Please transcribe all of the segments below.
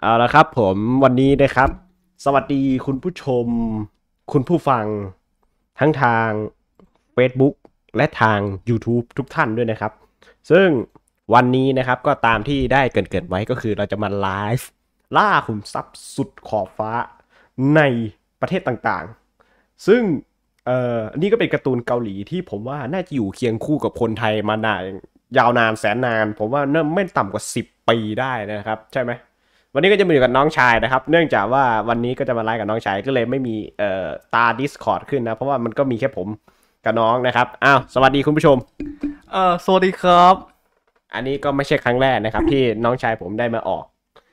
เอาละครับผมวันนี้นะครับ สวัสดีคุณผู้ชมคุณผู้ฟังทั้งทาง Facebook และทาง YouTube ทุกท่านด้วยนะครับ ซึ่งวันนี้นะครับ ก็ตามที่ได้เกินๆไว้ก็คือเราจะมาไลฟ์ล่าขุมทรัพย์สุดขอบฟ้าในประเทศต่างๆ ซึ่งเอ่อนี่ก็เป็นการ์ตูนเกาหลีที่ผมว่าน่าจะอยู่เคียงคู่กับคนไทยมานานยาวนานแสนนาน ผมว่าเนิ่มไม่ต่ำกว่า 10 ปีได้นะครับใช่ไหมวันนี้ก็จะมาอยู่กับน้องชายนะครับ เนื่องจากว่าวันนี้ก็จะมาไลฟ์กับน้องชายก็เลยไม่มีเอ่อตา Discord ขึ้นนะ เพราะว่ามันก็มีแค่ผม กับน้องนะครับ อ้าว สวัสดีคุณผู้ชมเออสวัสดีครับ อันนี้ก็ไม่ใช่ครั้งแรกนะครับที่น้องชายผมได้มาออก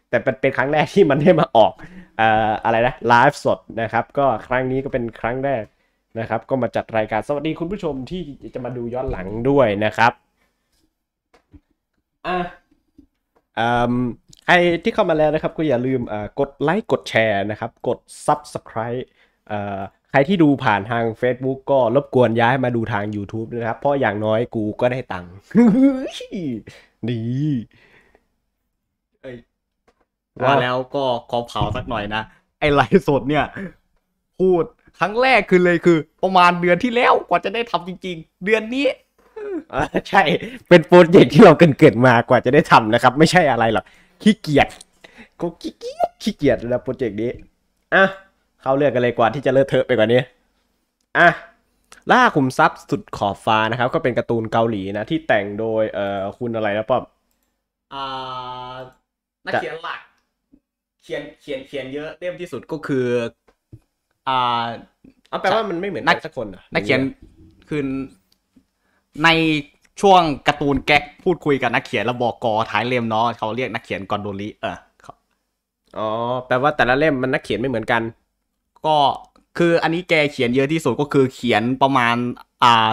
แต่เป็นเป็นครั้งแรกที่มันได้มาออก เอ่ออะไรนะไลฟ์สดนะครับ ก็ครั้งนี้ก็เป็นครั้งแรกนะครับ ก็มาจัดรายการสวัสดีคุณผู้ชมที่จะมาดูย้อนหลังด้วยนะครับอ่ะไอที่เข้ามาแล้วนะครับ ก็อย่าลืมกดไลค์กดแชร์นะครับ กด Subscribe ใครที่ดูผ่านทาง Facebook ก็รบกวนย้ายมาดูทาง YouTube นะครับ เพราะอย่างน้อยกูก็ได้ตังค์ดีว่าแล้วก็ขอเผาสักหน่อยนะ ไอไลฟ์สดเนี่ยพูดครั้งแรกคือเลยคือ ประมาณเดือนที่แล้วกว่าจะได้ทำจริงๆ เดือนนี้ใช่ เป็นโปรเจกต์ที่เราเกินเกิดมา กว่าจะได้ทำนะครับ ไม่ใช่อะไรหรอก ขี้เกียจ ก็ขี้เกียจ ขี้เกียจแล้วโปรเจกต์นี้ อ่ะ เข้าเรื่องกันเลยกว่าที่จะเลอะเทอะไปกว่านี้อ่ะ ล่าขุมทรัพย์สุดขอบฟ้านะครับ ก็เป็นการ์ตูนเกาหลีนะ ที่แต่งโดยเอ่อคุณอะไรนะป๊อบอ่านักเขียนหลัก เขียน เขียน เขียนเยอะเล่มที่สุดก็คือ อ่าเอาแปลว่ามันไม่เหมือนนักสักคนนักเขียนคือในช่วงการ์ตูนแก๊กพูดคุยกับนักเขียนระบอกกอท้ายเล่มเนาะเขาเรียกนักเขียนกอนโดลิเอออ๋อแปลว่าแต่ละเล่มมันนักเขียนไม่เหมือนกัน ก็คืออันนี้แกเขียนเยอะที่สุดก็คือเขียนประมาณอ่า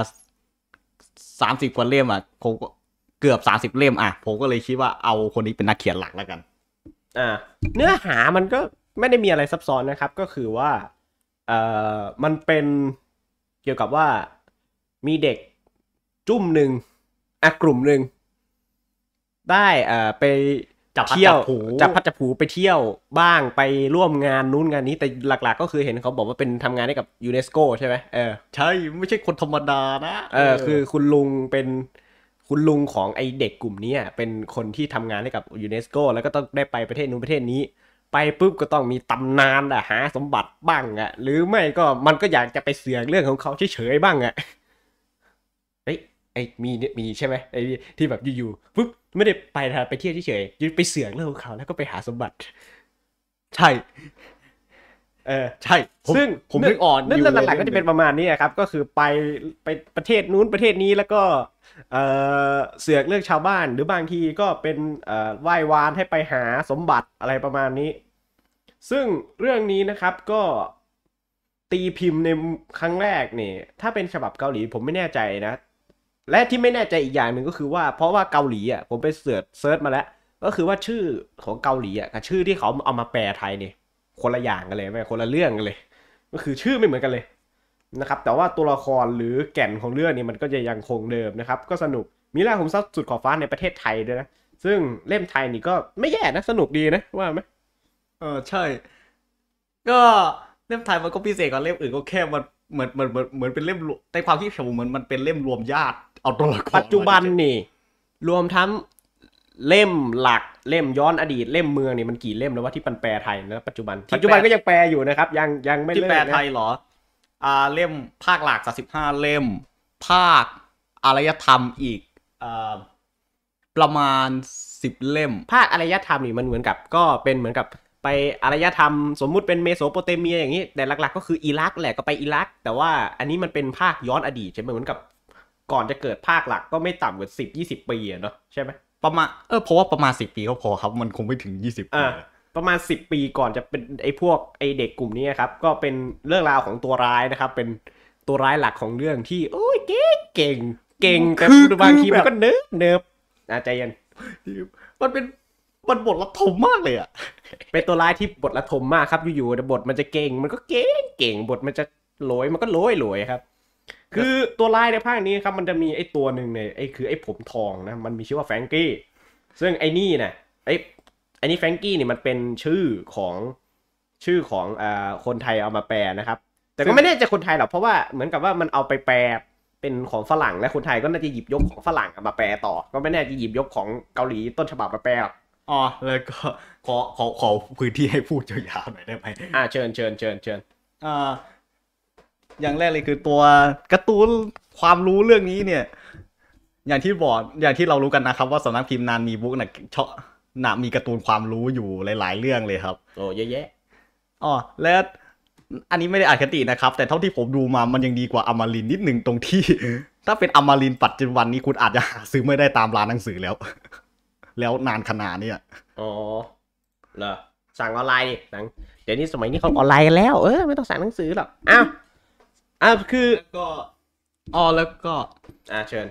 สามสิบคนเล่มอ่ะผมเกือบสามสิบเล่มอ่ะผมก็เลยคิดว่าเอาคนนี้เป็นนักเขียนหลักแล้วกันอ่าเนื้อหามันก็ไม่ได้มีอะไรซับซ้อนนะครับก็คือว่าเอ่อมันเป็นเกี่ยวกับว่ามีเด็กจุ่มหนึ่งอ่ะกลุ่มหนึ่งได้อ่าไปจับเที่ยวจับพัดจับผูไปเที่ยวบ้างไปร่วมงานนู้นงานนี้แต่หลักๆ ก็คือเห็นเขาบอกว่าเป็นทำงานให้กับยูเนสโกใช่ไหมเออ ใช่ไม่ใช่คนธรรมดานะเออคือคุณลุงเป็นคุณลุงของไอเด็กกลุ่มนี้เป็นคนที่ทำงานให้กับยูเนสโกแล้วก็ต้องได้ไปประเทศนู้นประเทศนี้ ไปปุ๊บก็ต้องมีตำนานอะหาสมบัติบ้างอะหรือไม่ก็มันก็อยากจะไปเสือกเรื่องของเขาเฉยๆบ้างอะไอ้มีเนี่ยมีใช่ไหมไอ้ที่แบบอยู่ๆปุ๊บไม่ได้ไปไปเที่ยวเฉยๆยไปเสือกเรื่องของเขาแล้วก็ไปหาสมบัติ ใช่ เออใช่ ซึ่งผมนึกอ่อนนั่นหลักๆก็จะเป็นประมาณนี้ครับ ก็คือไปไปประเทศนู้นประเทศนี้แล้วก็ เออเสือกเลือกชาวบ้าน หรือบางทีก็เป็นเอ่อไหว้วานให้ไปหาสมบัติอะไรประมาณนี้ ซึ่งเรื่องนี้นะครับก็ ตีพิมพ์ในครั้งแรกนี่ ถ้าเป็นฉบับเกาหลีผมไม่แน่ใจนะและที่ไม่แน่ใจอีกอย่างหนึ่งก็คือว่าเพราะว่าเกาหลีอ่ะผมไปเสิร์ชเซิร์ชมาแล้วก็คือว่าชื่อของเกาหลีอ่ะกับชื่อที่เขาเอามาแปลไทยเนี่ยคนละอย่างกันเลยไม่คนละเรื่องกันเลย ก็คือชื่อไม่เหมือนกันเลยนะครับ แต่ว่าตัวละครหรือแก่นของเรื่องนี่มันก็จะยังคงเดิมนะครับ ก็สนุกมีล่าของซับสุดขอบฟ้าในประเทศไทยด้วยนะ ซึ่งเล่มไทยนี่ก็ไม่แย่นะสนุกดีนะว่าไหมเออใช่ ก็เล่มไทยมันก็พิเศษกว่าเล่มอื่นก็แค่มันเหมือนเหมือนเหมือนเป็นเล่มในความคิดผมเหมือนมันเป็นเล่มรวมญาติเอาตัวละครปัจจุบันนี่ รวมทั้งเล่มหลักเล่มย้อน อดีตเล่มเมืองนี่มันกี่เล่มแล้วว่าที่มันแปลไทยนะปัจจุบันปัจจุบันก็ยังแปลอยู่นะครับยังยังไม่เลิกที่แปลไทยเหรออ่าเล่มภาคหลักสักสิบห้าเล่ม ภาคอารยธรรมอีกอประมาณสิบเล่มภาคอารยธรรมนี่มันเหมือนกับก็เป็นเหมือนกับไปอารยธรรมสมมุติเป็นเมโสโปเตเมียอย่างนี้ แต่หลักๆ ก็คืออิรักแหละก็ไปอิรักแต่ว่าอันนี้มันเป็นภาคย้อนอดีตใช่ไหมเหมือนกับก่อนจะเกิดภาคหลักก็ไม่ต่ำกว่าสิบยี่สิบปีเนาะใช่ไหมประมาณเออเพราะว่าประมาณสิบปีก็พอครับ มันคงไม่ถึงยี่สิบปีประมาณสิบปีก่อนจะเป็นไอ้พวก ไอ้เด็กกลุ่มนี้ครับก็เป็นเรื่องราวของตัวร้ายนะครับเป็นตัวร้ายหลักของเรื่องที่โอ้ยเก่งเก่ง่แต่บางทีมันก็เนิบเนิบใจเย็นมันเป็นมันบทละทมมากเลยอะเป็นตัวร้ายที่บทละทมมากครับ อยู่ๆแต่บทมันจะเก่งมันก็เก่งเก่งบทมันจะโอยมันก็โอยลอยครับ คือตัวร้ายในภาคนี้ครับ มันจะมีไอ้ตัวหนึ่งเนี่ยไอ้คือไอ้ผมทองนะมันมีชื่อว่าแฟงกี้ซึ่งไอ้นี่นะไอ้ไอ้นี่แฟงกี้เนี่ยมันเป็นชื่อของชื่อของอ่าคนไทยเอามาแปลนะครับ แต่ก็ไม่แน่จะคนไทยหรอกเพราะว่าเหมือนกับว่ามันเอาไปแปลเป็นของฝรั่งและคนไทยก็น่าจะหยิบยกของฝรั่งมาแปลต่อก็ไม่แน่จะหยิบยกของเกาหลีต้นฉบับมาแปลหรอกอ๋อแล้วก็ขอขอขอพื้นที่ให้พูดยาวๆหน่อยได้ไหมอ่าเชิญเชิญเชิญเชิญอ่าอย่างแรกเลยคือตัวการ์ตูนความรู้เรื่องนี้เนี่ย อย่างที่บอกอย่างที่เรารู้กันนะครับว่าสำนักพิมพ์นานมีบุ๊กน่ะชอบน่ะมีการ์ตูนความรู้อยู่หลาย ๆ เรื่องเลยครับโอ้เยอะแยะอ๋อและอันนี้ไม่ได้อ่านคตินะครับ แต่เท่าที่ผมดูมามันยังดีกว่าอมารินนิดหนึ่งตรงที่ถ้าเป็นอมารินปัจจุบันนี้คุณอาจจะหาซื้อไม่ได้ตามร้านหนังสือแล้วแล้วนานขนาดนี้อ๋อเหรอสั่งออนไลน์ดิ่งเดี๋ยวนี้สมัยนี้เขาออนไลน์กันแล้วเออไม่ต้องสั่งหนังสือหรอกอ้าวอ้าวคือก็อ๋อแล้วก็อ่าเชิญ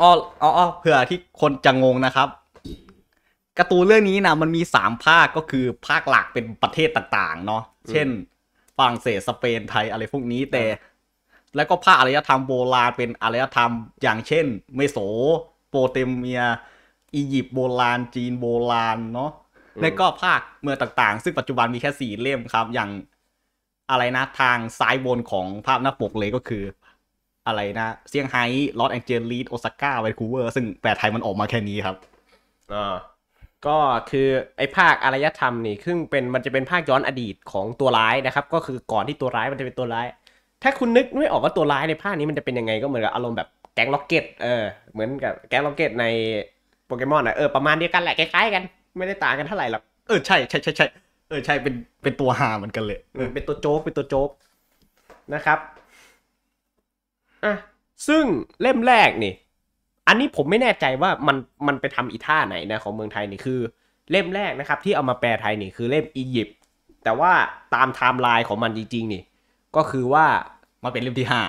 อ๋ออ๋อเผื่อที่คนจะงงนะครับการ์ตูนเรื่องนี้นะมันมีสามภาคก็คือภาคหลักเป็นประเทศต่างๆเนาะเช่นฝรั่งเศสสเปนไทยอะไรพวกนี้แต่ แล้วก็ภาคอารยธรรมโบราณเป็นอารยธรรมอย่างเช่นเมโสโปเตเมียอียิปต์โบราณ จีนโบราณเนาะและก็ภาคเมืองต่างๆ ซึ่งปัจจุบันมีแค่สี่เล่มครับ อย่างอะไรนะทางซ้ายบนของภาพหน้าปกเลยก็คือ อะไรนะ เซี่ยงไฮ้ลอสแองเจลิสโอซาก้าแวนคูเวอร์ ซึ่งแปลไทยมันออกมาแค่นี้ครับเออก็คือไอ้ภาคอารยธรรมนี่รึ่งเป็นมันจะเป็นภาคย้อนอดีตของตัวร้ายนะครับก็คือก่อนที่ตัวร้ายมันจะเป็นตัวร้าย ถ้าคุณนึกไม่ออกว่าตัวร้ายในภาคนี้มันจะเป็นยังไงก็เหมือนกับอารมณ์แบบแก๊งล็อกเก็ตเออ เหมือนกับแก๊งล็อกเก็ตในโปเกมอนอ่ะเออประมาณเดียวกันแหละคล้ายๆกันไม่ได้ต่างกันเท่าไหร่หรอกเออใช่ใช่ใช่ใช่เออใช่เป็นเป็นตัวหาเหมือนกันเลยเป็นตัวโจ๊กเป็นตัวโจ๊กนะครับอ่ะซึ่งเล่มแรกนี่ อันนี้ผมไม่แน่ใจว่ามันมันไปทำอีท่าไหนนะของเมืองไทยนี่คือเล่มแรกนะครับ ที่เอามาแปลไทยนี่คือเล่มอียิปต์แต่ว่าตามไทม์ไลน์ของมันจริงๆนี่ ก็คือว่ามาเป็นเล่มที่ห้า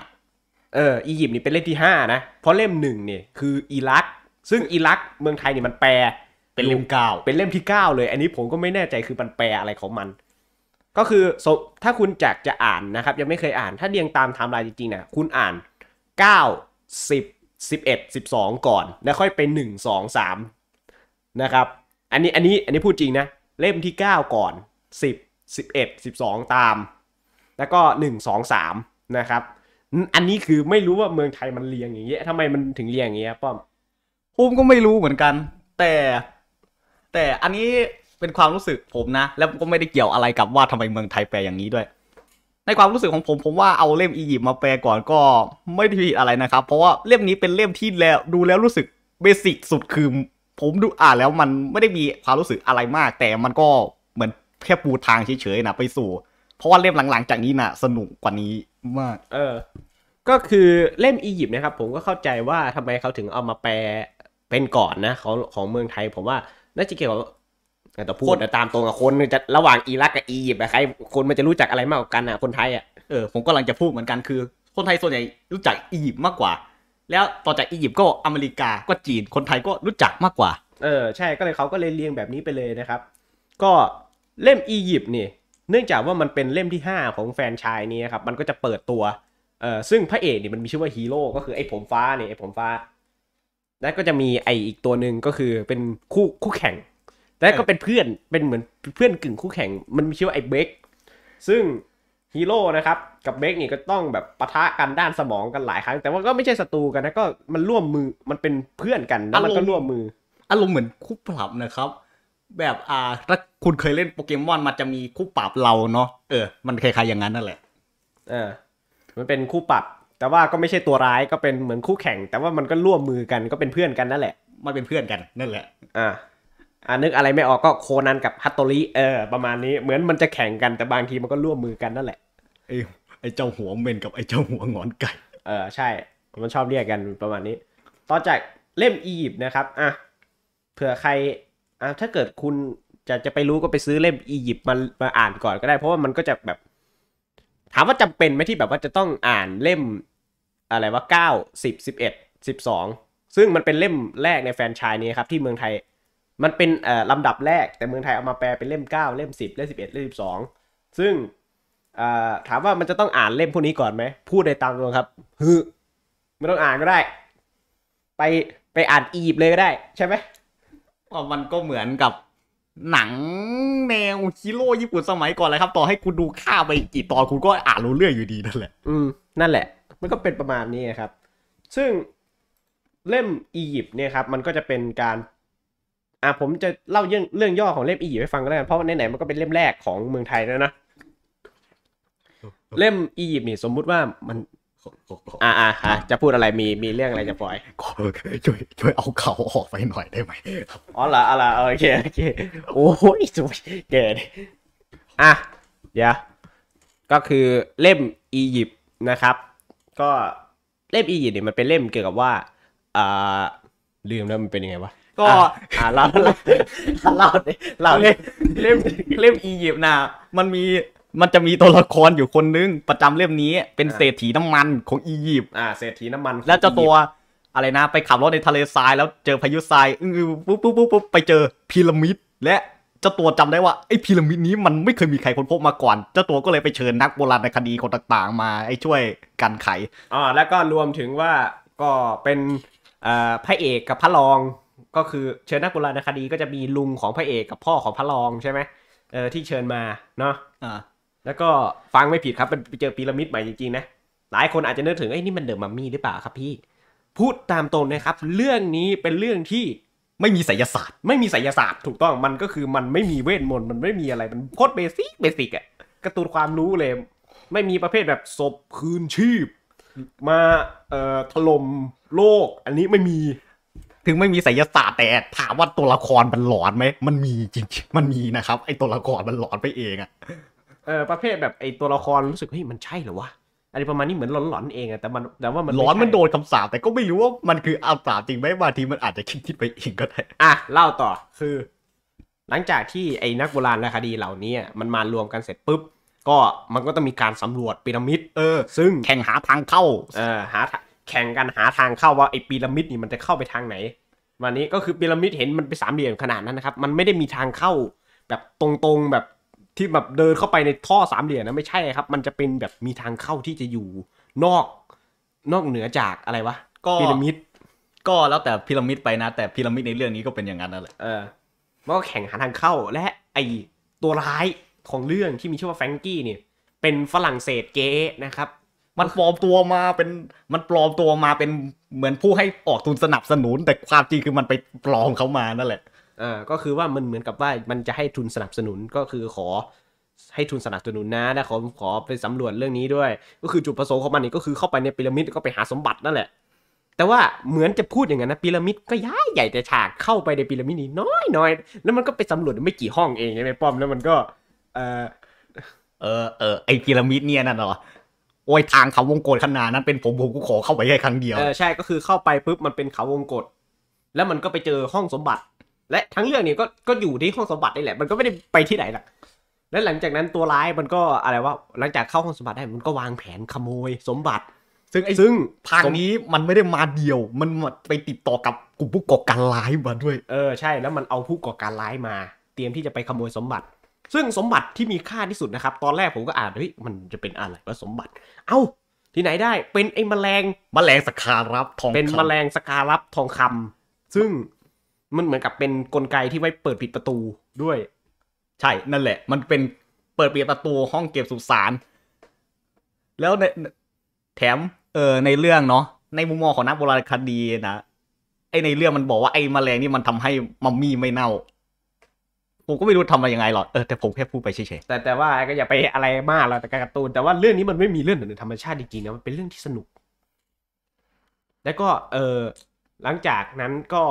เอออียิปต์นี่เป็นเล่มที่ห้านะเพราะเล่มหนึ่งนี่คืออิรักซึ่งอิรักเมืองไทยเนี่ยมันแปลเป็นเล่มเก้าเป็นเล่มที่เก้าเลยอันนี้ผมก็ไม่แน่ใจคือมันแปลอะไรของมัน ก็คือถ้าคุณจากจะอ่านนะครับยังไม่เคยอ่านถ้าเรียงตามไทม์ไลน์จริงๆเนี่ยคุณอ่าน 9 10 11 12 ก่อนแล้วค่อยไป1 2 3นะครับอันนี้อันนี้อันนี้พูดจริงนะเล่มที่ 9 ก่อน 10 11 12 ตาม แล้วก็1 2 3นะครับอันนี้คือไม่รู้ว่าเมืองไทยมันเรียงอย่างเงี้ยทำไมมันถึงเรียงอย่างเงี้ยป้อมผมก็ไม่รู้เหมือนกัน แต่ แต่อันนี้เป็นความรู้สึกผมนะ แล้วก็ไม่ได้เกี่ยวอะไรกับว่าทำไมเมืองไทยแปลอย่างนี้ด้วย ในความรู้สึกของผม ผมว่าเอาเล่มอียิปต์มาแปลก่อนก็ไม่ได้ผิดอะไรนะครับเพราะว่าเล่มนี้เป็นเล่มที่แล้วดูแล้วรู้สึกเบสิกสุดคือผมดูอ่านแล้วมันไม่ได้มีความรู้สึกอะไรมาก แต่มันก็เหมือนแค่ปูทางเฉยๆนะไปสู่ เพราะว่าเล่มหลังๆ จากนี้นะสนุกกว่านี้มาก เออ ก็คือเล่มอียิปต์นะครับผมก็เข้าใจว่าทำไมเขาถึงเอามาแปลเป็นก่อนนะของของเมืองไทยผมว่าน่าจะเกี่ยวกับแต่พูดแต่ตามตรงอะคนจะระหว่างอิรักกับอียิปต์อะใครคนมันจะรู้จักอะไรมากกว่ากันอะคนไทยอะเออผมก็กำลังจะพูดเหมือนกันคือ คนไทยส่วนใหญ่รู้จักอียิปต์มากกว่า แล้วต่อจากอียิปต์ก็อเมริกาก็จีนคนไทยก็รู้จักมากกว่าเออใช่ก็เลยเขาก็เลยเรียงแบบนี้ไปเลยนะครับ ก็เล่มอียิปต์นี่เนื่องจากว่ามันเป็นเล่มที่ 5 ของแฟนชายนี้ครับมันก็จะเปิดตัวเออซึ่งพระเอกนี่มันมีชื่อว่าฮีโร่ก็คือไอ้ผมฟ้าเนี่ยไอ้ผมฟ้าแล้วก็จะมีไออีกตัวหนึ่งก็คือเป็นคู่คู่แข่ง แล้วก็เป็นเพื่อนเป็นเหมือนเพื่อนกึ่งคู่แข่ง มันมีชื่อว่าไอเบกซึ่งฮีโร่นะครับกับเบกนี่ก็ต้องแบบปะทะกันด้านสมองกันหลายครั้ง แต่ว่าก็ไม่ใช่ศัตรูกันนะก็มันร่วมมือมันเป็นเพื่อนกันแล้วมันก็ร่วมมือ อารมณ์เหมือนคู่ปรับนะครับ แบบอ่าถ้าคุณเคยเล่นโปเกมอนมันจะมีคู่ปรับเราเนาะเออ มันคล้ายๆอย่างนั้นนั่นแหละเออมันเป็นคู่ปรับแต่ว่าก็ไม่ใช่ตัวร้ายก็เป็นเหมือนคู่แข่งแต่ว่ามันก็ร่วมมือกันก็เป็นเพื่อนกันนั่นแหละ มันเป็นเพื่อนกันนั่นแหละอ่าอ่านึกอะไรไม่ออกก็โคนันกับฮัตโตริเออประมาณนี้ เหมือนมันจะแข่งกันแต่บางทีมันก็ร่วมมือกันนั่นแหละไอ้ไอ้เจ้าหัวเมนกับไอ้เจ้าหัวงอนไก่เออใช่ มันชอบเรียกกันประมาณนี้ต่อจากเล่มอียิปต์นะครับอ่ะเผื่อใครอ่ะถ้าเกิดคุณจะจะไปรู้ก็ไปซื้อเล่มอียิปต์มามาอ่านก่อนก็ได้ เพราะว่ามันก็จะแบบถามว่าจำเป็นไหมที่แบบว่าจะต้องอ่านเล่มอะไรว่าเก้าสิบสิบเอ็ดสิบสองซึ่งมันเป็นเล่มแรกในแฟนชายนี้ครับที่เมืองไทย มันเป็นเอ่อลำดับแรก แต่เมืองไทยเอามาแปลเป็นเล่มเก้าเล่มสิบเล่มสิบเอ็ดเล่มสิบสองซึ่งถามว่ามันจะต้องอ่านเล่มพวกนี้ก่อนไหม พูดในตามตรงครับฮึไม่ต้องอ่านก็ได้ ไปไปอ่านอียิปต์เลยก็ได้ ใช่ไหมมันก็เหมือนกับหนังแนวฮิโร่ญี่ปุ่นสมัยก่อนเลยครับ ต่อให้คุณดูข้าไปกี่ตอนคุณก็อ่านรู้เรื่องอยู่ดีนั่นแหละอืมนั่นแหละมันก็เป็นประมาณนี้ครับ ซึ่งเล่มอียิปต์เนี่ยครับ มันก็จะเป็นการ อ่าผมจะเล่าเรื่องเรื่องย่อของเล่มอียิปต์ให้ฟังก็ได้เพราะว่าไหนๆมันก็เป็นเล่มแรกของเมืองไทยแล้วนะ เล่มอียิปต์นี่สมมุติว่ามัน อ่าอ่าจะพูดอะไร มี มีเรื่องอะไรจะปล่อยช่วย ช่วยเอาเขาออกไปหน่อยได้ไหมอ๋อเหรออะไรโอเคโอเคโอ้ยสุดเกิดอ่ะเดี๋ยวก็คือเล่มอียิปต์นะครับก็เล่มอียิปต์เนี่ยมันเป็นเล่มเกี่ยวกับว่าอ่าลืมแล้วมันเป็นยังไงวะก็อ่าเล่าเล่าเล่าเล่มเล่มอียิปต์นะมันมีมันจะมีตัวละครอยู่คนนึงประจำเล่มนี้เป็นเศรษฐีน้ำมันของอียิปต์อ่า เศรษฐีน้ำมัน แล้วเจ้าตัวอะไรนะ ไปขับรถในทะเลทรายแล้วเจอพายุทรายอือปุ๊บปุ๊บปุ๊บไปเจอพีระมิดและเจ้าตัวจำได้ว่าไอ้พีระมิดนี้มันไม่เคยมีใครค้นพบมาก่อน เจ้าตัวก็เลยไปเชิญนักโบราณคดีคนต่าง ๆ มาไอ้ช่วยกันไขอ๋อแล้วก็รวมถึงว่าก็เป็นพระเอกกับพระรอง ก็คือเชิญนักโบราณคดีก็จะมีลุงของพระเอกกับพ่อของพระรองใช่ไหมเออที่เชิญมาเนาะอ่าแล้วก็ฟังไม่ผิดครับเป็นไปเจอพีระมิดใหม่จริงๆนะหลายคนอาจจะนึกถึงไอ้นี่มันเดิมมัมมี่หรือเปล่าครับพี่ พูดตามตรงนะครับเรื่องนี้เป็นเรื่องที่ไม่มีไสยศาสตร์ ไม่มีไสยศาสตร์ ถูกต้องมันก็คือมันไม่มีเวทมนต์ มันไม่มีอะไร มันโคตรเบสิก เบสิกอะกระต้นความรู้เลย ไม่มีประเภทแบบศพคืนชีพมาเอ่อถล่มโลก อันนี้ไม่มี ถึงไม่มีไสยศาสตร์แต่ถามว่าตัวละครมันหลอนไหม มันมีจริง มันมีนะครับ ไอตัวละครมันหลอนไปเองอะเอ่อประเภทแบบไอตัวละครรู้สึกเฮ้ยมันใช่เหรอวะอะไรประมาณนี้เหมือนหลอนๆเองอะแต่มันแต่ว่ามันหลอนมันโดนคำสาปแต่ก็ไม่รู้ว่ามันคืออาสาปจริงไหมบางทีมันอาจจะคิดไปเองก็ได้อ่ะเล่าต่อคือ หลังจากที่ไอ้นักโบราณคดีเหล่านี้มันมารวมกันเสร็จปุ๊บ ก็มันก็ต้องมีการสำรวจพีระมิดเออซึ่งแข่งหาทางเข้า เออหาแข่งกันหาทางเข้าว่าไอ้พีระมิดนี่มันจะเข้าไปทางไหน วันนี้ก็คือพีระมิดเห็นมันเป็นสามเหลี่ยมขนาดนั้นนะครับมันไม่ได้มีทางเข้าแบบตรงๆแบบที่แบบเดินเข้าไปในท่อสามเหลี่ยมนะไม่ใช่ครับ มันจะเป็นแบบมีทางเข้าที่จะอยู่นอกนอกเหนือจากอะไรวะก็พีระมิด ก็แล้วแต่พีระมิดไปนะ แต่พีระมิดในเรื่องนี้ก็เป็นอย่างนั้นนั่นแหละเออมันก็แข่งหาทางเข้า และ ไอตัวร้ายของเรื่องที่มีชื่อว่าแฟงกี้เนี่ยเป็นฝรั่งเศสเก๊นะครับ มันปลอมตัวมาเป็นมันปลอมตัวมาเป็นเหมือนผู้ให้ออกทุนสนับสนุน แต่ความจริงคือมันไปปลอมเขามานั่นแหละอ่าก็คือว่ามันเหมือนกับว่ามันจะให้ทุนสนับสนุนก็คือขอให้ทุนสนับสนุนนะนะขอขอไปสำรวจเรื่องนี้ด้วย ก็คือจุดประสงค์ของมันนี่ก็คือเข้าไปในพีระมิดก็ไปหาสมบัตินั่นแหละ แต่ว่าเหมือนจะพูดอย่างนั้นนะพีระมิดก็ย้ายใหญ่แต่ฉากเข้าไปในพีระมิดนี้น้อยน้อยแล้วมันก็ไปสำรวจไม่กี่ห้องเองใช่ไหมป้อมแล้วมันก็ เออเออเออไอพีระมิดเนี่ยนั่นหรอโอ้ยทางเขาวงกฏขนาดนั้น เป็นผมผมก็ขอเข้าไปแค่ครั้งเดียวเออใช่ก็คือเข้าไปปุ๊บมันเป็นเขาวงกฏแล้วมันก็ไปเจอห้องสมบัติและทั้งเรื่องนี้ก็ก็อยู่ที่ห้องสมบัตินี่แหละ มันก็ไม่ได้ไปที่ไหนหรอกและหลังจากนั้นตัวร้ายมันก็อะไรว่า หลังจากเข้าห้องสมบัติได้มันก็วางแผนขโมยสมบัติ ซึ่งไอ้ซึ่งทางนี้มันไม่ได้มาเดียว มันไปติดต่อกับกลุ่มผู้ก่อการร้ายมาด้วย เออใช่แล้วมันเอาผู้ก่อการร้ายมา เตรียมที่จะไปขโมยสมบัติ ซึ่งสมบัติที่มีค่าที่สุดนะครับ ตอนแรกผมก็อ่านเฮ้ยมันจะเป็นอะไรว่าสมบัติ เอ้าที่ไหนได้ เป็นไอ้แมลงแมลงสคารับทองเป็นแมลงสคารับทองคำ ซึ่งมันเหมือนกับเป็นกลไกที่ไว้เปิดปิดประตูด้วย ใช่ นั่นแหละ มันเป็นเปิดปิดประตูห้องเก็บสุสาน แล้วในแถม เออในเรื่องเนาะ ในมุมมองของนักโบราณคดี นะไอในเรื่องมันบอกว่าไอแมลงนี่มันทำให้มัมมี่ไม่เน่า ผมก็ไม่รู้ทำอะไรยังไงหรอก เออ แต่ผมแค่พูดไปเฉยๆแต่แต่ว่าก็อย่าไปอะไรมากหรอกแต่การ์ตูน แต่ว่าเรื่องนี้มันไม่มีเรื่องหนือธรรมชาติจริงๆนะ มันเป็นเรื่องที่สนุก แล้วก็ เออหลังจากนั้นก็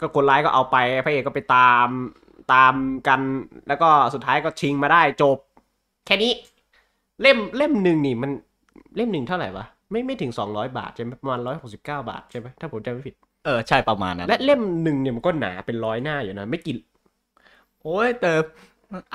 ก็คนร้ายก็เอาไปพระเอกก็ไปตามตามกันแล้วก็สุดท้ายก็ชิงมาได้จบ แค่นี้ เล่มเล่มหนึ่งนี่ มันเล่มหนึ่งเท่าไหร่วะไม่ไม่ถึง 200 บาทใช่ไหมประมาณ169 บาท ใช่ไหมถ้าผมจำไม่ผิด เออใช่ประมาณนั้นและเล่มหนึ่งเนี่ยมันก็หนาเป็นร้อยหน้าอยู่นะ ไม่กีนโอ้ย เติบ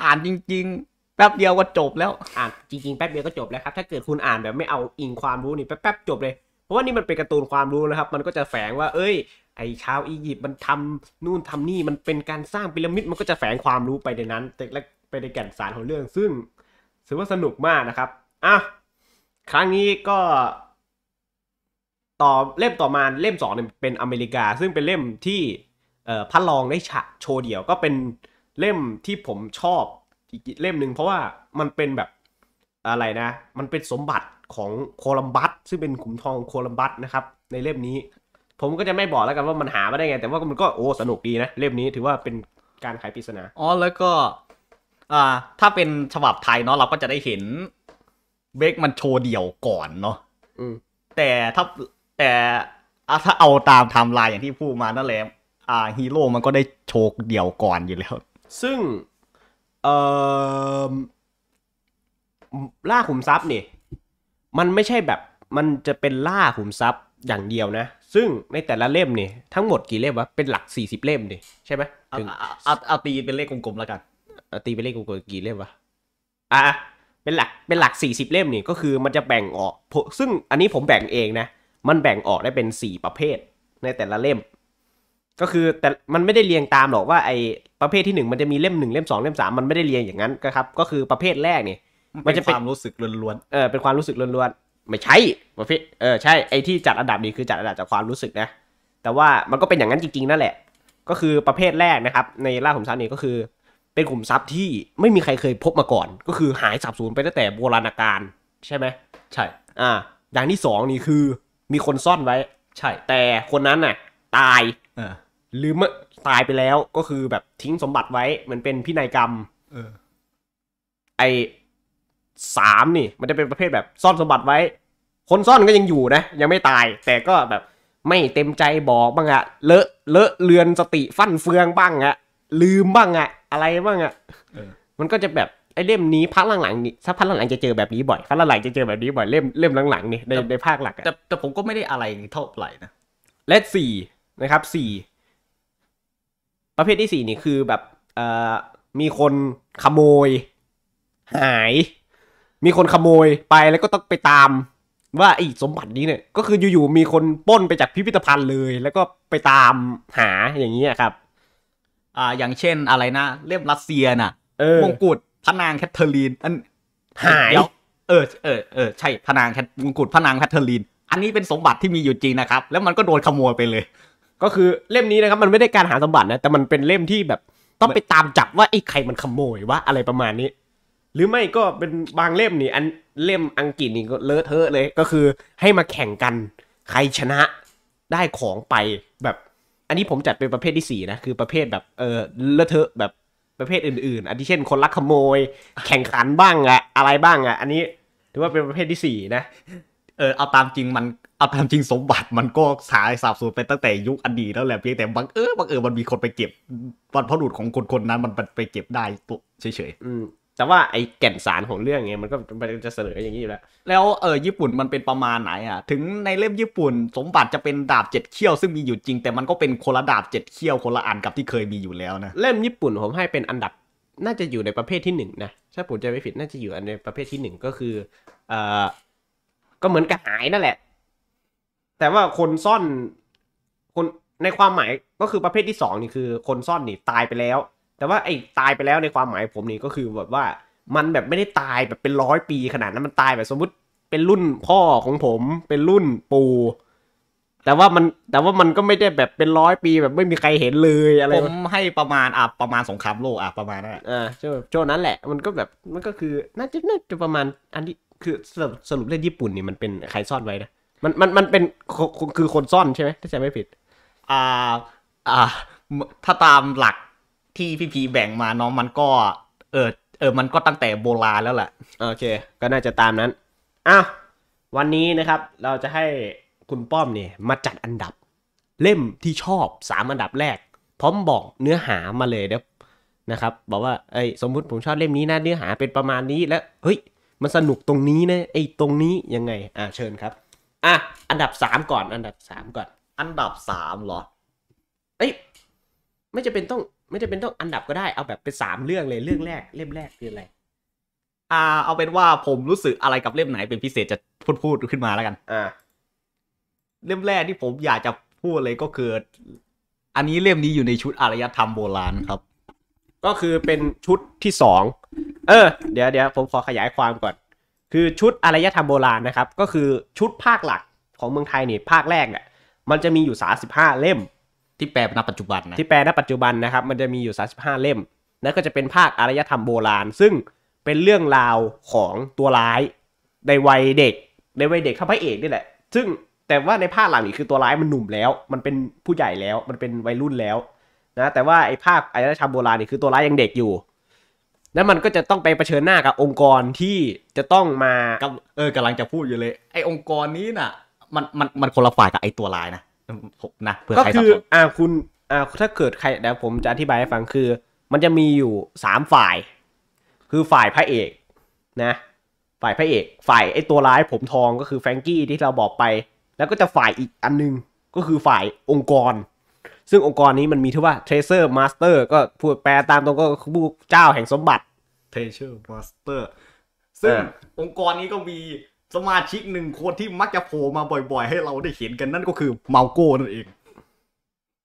อ่านจริง ๆ แป๊บเดียวก็จบแล้วอ่านจริงๆ แป๊บเดียวก็จบแล้วครับถ้าเกิดคุณอ่านแบบไม่เอาอิงความรู้นี่แป๊บๆจบเลย เพราะว่านี่มันเป็นการ์ตูนความรู้นะครับมันก็จะแฝงว่า เอ้ยไอ้ชาวอียิปต์มันทำนู่นทำนี่มันเป็นการสร้างพีระมิดมันก็จะแฝงความรู้ไปในนั้นและไปในแก่นสารของเรื่องซึ่งถือว่าสนุกมากนะครับอ่ะครั้งนี้ก็ต่อเล่มต่อมาเล่มสองเป็นอเมริกาซึ่งเป็นเล่มที่พระรองได้ฉะโชว์เดี่ยวก็เป็นเล่มที่ผมชอบอีกเล่มหนึ่งเพราะว่ามันเป็นแบบอะไรนะ มันเป็นสมบัติของโคลัมบัสซึ่งเป็นขุมทองโคลัมบัสนะครับ ในเล่มนี้ผมก็จะไม่บอกแล้วกันว่ามันหามาได้ไง แต่ว่ามันก็โอ้ สนุกดีนะเล่มนี้ถือว่าเป็นการขายปริศนา อ๋อแล้วก็ อ่า ถ้าเป็นฉบับไทยเนาะเราก็จะได้เห็น เบคมันโชว์เดี่ยวก่อนเนาะแต่ถ้าแต่ถ้าเอาตามไทม์ไลน์อย่างที่พูดมานั่นแหละอ่า ฮีโร่มันก็ได้โชว์เดี่ยวก่อนอยู่แล้ว ซึ่งเออล่าขุมทรัพย์นี่มันไม่ใช่แบบมันจะเป็นล่าขุมทรัพย์อย่างเดียวนะซึ่งในแต่ละเล่มนี่ทั้งหมดกี่เล่มวะเป็นหลักสสี่ิบเล่มดิใช่ไหมเอาเอาเอาตีเป็นเลขกลมๆแล้วกันเอาตีเป็นเลขกลมๆกี่เล่มวะอ่ะเป็นหลักเป็นหลักสสี่ิบเล่มนี่ก็คือ มันจะแบ่งออกซึ่งอันนี้ผมแบ่งเองนะ มันแบ่งออกได้เป็นสี่ประเภท ในแต่ละเล่ม ก็คือแต่มันไม่ได้เรียงตามหรอกว่าไอประเภทที่หนึ่งมันจะมีเล่มหนึ่งเล่มสองเล่มสามมันไม่ได้เรียงอย่างนั้นครับก็คือประเภทแรกนี่มันจะเป็นความรู้สึกล้วนๆเออเป็นความรู้สึกล้วนๆไม่ใช่ประเภทเออ ใช่ ไอที่จัดอันดับนี้คือจัดอันดับจากความรู้สึกนะ แต่ว่ามันก็เป็นอย่างนั้นจริง ๆ นั่นแหละ ก็คือประเภทแรกนะครับ ในล่าขุมทรัพย์นี้ก็คือ เป็นกลุ่มทรัพย์ที่ไม่มีใครเคยพบมาก่อน ก็คือหายสับสูญไปตั้งแต่โบราณกาลใช่ไหมใช่ อ่า อย่างที่สองนี่คือมีคนซ่อนไว้ ใช่ แต่คนนั้นน่ะตายหรือเมื่อตายไปแล้วก็คือแบบทิ้งสมบัติไว้เหมือนเป็นพินัยกรรมไอสามนี่ มันจะเป็นประเภทแบบซ่อนสมบัติไว้ คนซ่อนก็ยังอยู่นะยังไม่ตาย แต่ก็แบบไม่เต็มใจบอกบ้างอะเลอะเลอะเลือนสติฟั่นเฟืองบ้างอะลืมบ้างอะอะไรบ้างอะมันก็จะแบบไอเล่มนี้พักหลังๆนี่ถ้าพักหลังๆจะเจอแบบนี้บ่อยพักหลังๆจะเจอแบบนี้บ่อยเล่มเล่มหลังๆนี่ในในภาคหลักแต่แต่ผมก็ไม่ได้อะไรเท่าไหร่นะและสี่นะครับสี่ประเภทที่สี่นี่คือแบบเอ่อมีคนขโมย หายมีคนขโมยไปแล้วก็ต้องไปตามว่าไอ้สมบัตินี้เนี่ย ก็คืออยู่ๆมีคนป้นไปจากพิพิธภัณฑ์เลย แล้วก็ไปตามหาอย่างนี้ครับ อ่าอย่างเช่นอะไรนะเล่มรัสเซียน่ะมงกุฎพระนางแคทเธอรีน อันหายเออเออเออใช่พระนางแคทมงกุฎพระนางแคทเธอรีน อันนี้เป็นสมบัติที่มีอยู่จริงนะครับ แล้วมันก็โดนขโมยไปเลย ก็คือเล่มนี้นะครับ มันไม่ได้การหาสมบัตินะแต่มันเป็นเล่มที่แบบ ต้องไปตามจับว่าไอ้ใครมันขโมยวะอะไรประมาณนี้หรือไม่ก็เป็นบางเล่มนี่อันเล่มอังกฤษนี่ก็เลอะเทอะเลยก็คือให้มาแข่งกันใครชนะได้ของไปแบบ อันนี้ผมจัดเป็นประเภทที่สี่นะคือประเภทแบบเออเลอะเทอะแบบประเภทอื่น ๆอันที่เช่นคนลักขโมย แข่งขันบ้างอะอะไรบ้างอะอันนี้ถือว่าเป็นประเภทที่สี่นะเออเอาตามจริงมันเอาตามจริงสมบัติ มันก็สายสาบสูญไปตั้งแต่ยุคอดีตแล้วแหละเพียงแต่บังเออบังเออมันมีคนไปเก็บบรรพบุรุษของคนคนนั้นมันไปเก็บได้ตัเฉยๆแต่ว่าไอ้แก่นสารของเรื่องเงี้ยมันก็มันจะเสนออย่างนี้อยู่แล้ว แล้วเออญี่ปุ่นมันเป็นประมาณไหนอ่ะถึงในเล่มญี่ปุ่น สมบัติจะเป็นดาบเจ็ดเขี้ยวซึ่งมีอยู่จริง แต่มันก็เป็นคนละดาบเจ็ดเขี้ยวคนละอันกับที่เคยมีอยู่แล้วนะเล่มญี่ปุ่นผมให้เป็นอันดับน่าจะอยู่ในประเภทที่หนึ่งนะถ้าผมจะไม่ผิดน่าจะอยู่ในประเภทที่หนึ่งก็คือเอ่อก็เหมือนกระหายนั่นแหละ แต่ว่าคนซ่อนคนในความหมายก็คือประเภทที่สองนี่คือคนซ่อนนี่ตายไปแล้วแต่ว่าไอ้ตายไปแล้วในความหมายผมนี่ก็คือแบบว่า มันแบบไม่ได้ตายแบบเป็นร้อยปีขนาดนั้นมันตายแบบสมมติเป็นรุ่นพ่อของผมเป็นรุ่นปู่แต่ว่ามันแต่ว่ามันก็ไม่ได้แบบเป็นร้อยปี แบบไม่มีใครเห็นเลยอะไรผมให้ประมาณอ่ะประมาณสงครามโลกอ่ะประมาณนั้นอ่าช่วงนั้นแหละมันก็แบบมันก็คือน่าจะน่าจะประมาณอันนี้คือสรุปสรุปเรื่องญี่ปุ่นนี่มันเป็นใครซ่อนไว้นะมันมันมันเป็นคือคนซ่อนใช่ไหมถ้าจำไม่ผิด อ่า อ่า ถ้าตามหลักที่พี่พีแบ่งมาเนาะมันก็เออเออมันก็ตั้งแต่โบราณแล้วแหละโอเคก็น่าจะตามนั้นอ้าววันนี้นะครับ เราจะให้คุณป้อมเนี่ยมาจัดอันดับเล่มที่ชอบสามอันดับแรก พร้อมบอกเนื้อหามาเลยเดี๋ยวนะครับ บอกว่าไอ้สมมุติผมชอบเล่มนี้นะ เนื้อหาเป็นประมาณนี้แล้วเฮ้ย มันสนุกตรงนี้นะไอ้ตรงนี้ยังไงอ่าเชิญครับอ่ะอันดับสามก่อน อันดับสามก่อน อันดับสามเหรอ เอ้ย ไม่จะเป็นต้องไม่จำเป็นต้องอันดับก็ได้เอาแบบเป็นสามเรื่องเลยเรื่องแรกเล่มแรกคืออะไรอ่าเอาเป็นว่าผมรู้สึกอะไรกับเล่มไหนเป็นพิเศษจะพูดพูดขึ้นมาแล้วกันอ่าเล่มแรกที่ผมอยากจะพูดเลยก็คือ อันนี้เล่มนี้อยู่ในชุดอารยธรรมโบราณครับ ก็คือเป็นชุดที่สองเออ เดี๋ยวเดี๋ยวผมขอขยายความก่อน คือชุดอารยธรรมโบราณนะครับ ก็คือชุดภาคหลักของเมืองไทยนี่ภาคแรกอ่ะ มันจะมีอยู่สาสิบห้าเล่มที่แปลณปัจจุบันนะ ที่แปลณปัจจุบันนะครับ มันจะมีอยู่ 35 เล่มแล้วก็จะเป็นภาคอารยธรรมโบราณซึ่งเป็นเรื่องราวของตัวร้ายในวัยเด็ก ในวัยเด็กข้าพระเอกนี่แหละ ซึ่งแต่ว่าในภาคหลังนี่คือตัวร้ายมันหนุ่มแล้ว มันเป็นผู้ใหญ่แล้ว มันเป็นวัยรุ่นแล้วนะแต่ว่าไอ้ภาคอารยธรรมโบราณนี่คือตัวร้ายยังเด็กอยู่ แล้วมันก็จะต้องไปเผชิญหน้ากับองค์กรที่จะต้องมาเออกำลังจะพูดอยู่เลย ไอ้องค์กรนี้น่ะมันมันมันคนละฝ่ายกับไอ้ตัวร้ายนะนะเพื่อใครก็คืออ่าคุณอ่าถ้าเกิดใครเดี๋ยวผมจะอธิบายให้ฟังคือ มันจะมีอยู่สามฝ่าย คือฝ่ายพระเอกนะ ฝ่ายพระเอก ฝ่ายไอตัวร้ายผมทองก็คือแฟงกี้ที่เราบอกไป แล้วก็จะฝ่ายอีกอันนึง ก็คือฝ่ายองค์กร ซึ่งองค์กรนี้มันมีที่ว่าเเทรซอร์มาสเตอร์ก็พูดแปลตามตรงก็คือผู้เจ้าแห่งสมบัติเเทรซอร์มาสเตอร์ซึ่งองค์กรนี้ก็มีสมาชิกหนึ่งคนที่ มักจะโผล่มาบ่อยๆ ให้เราได้เห็นกันนั่นก็คือเมาโก้นั่นเอง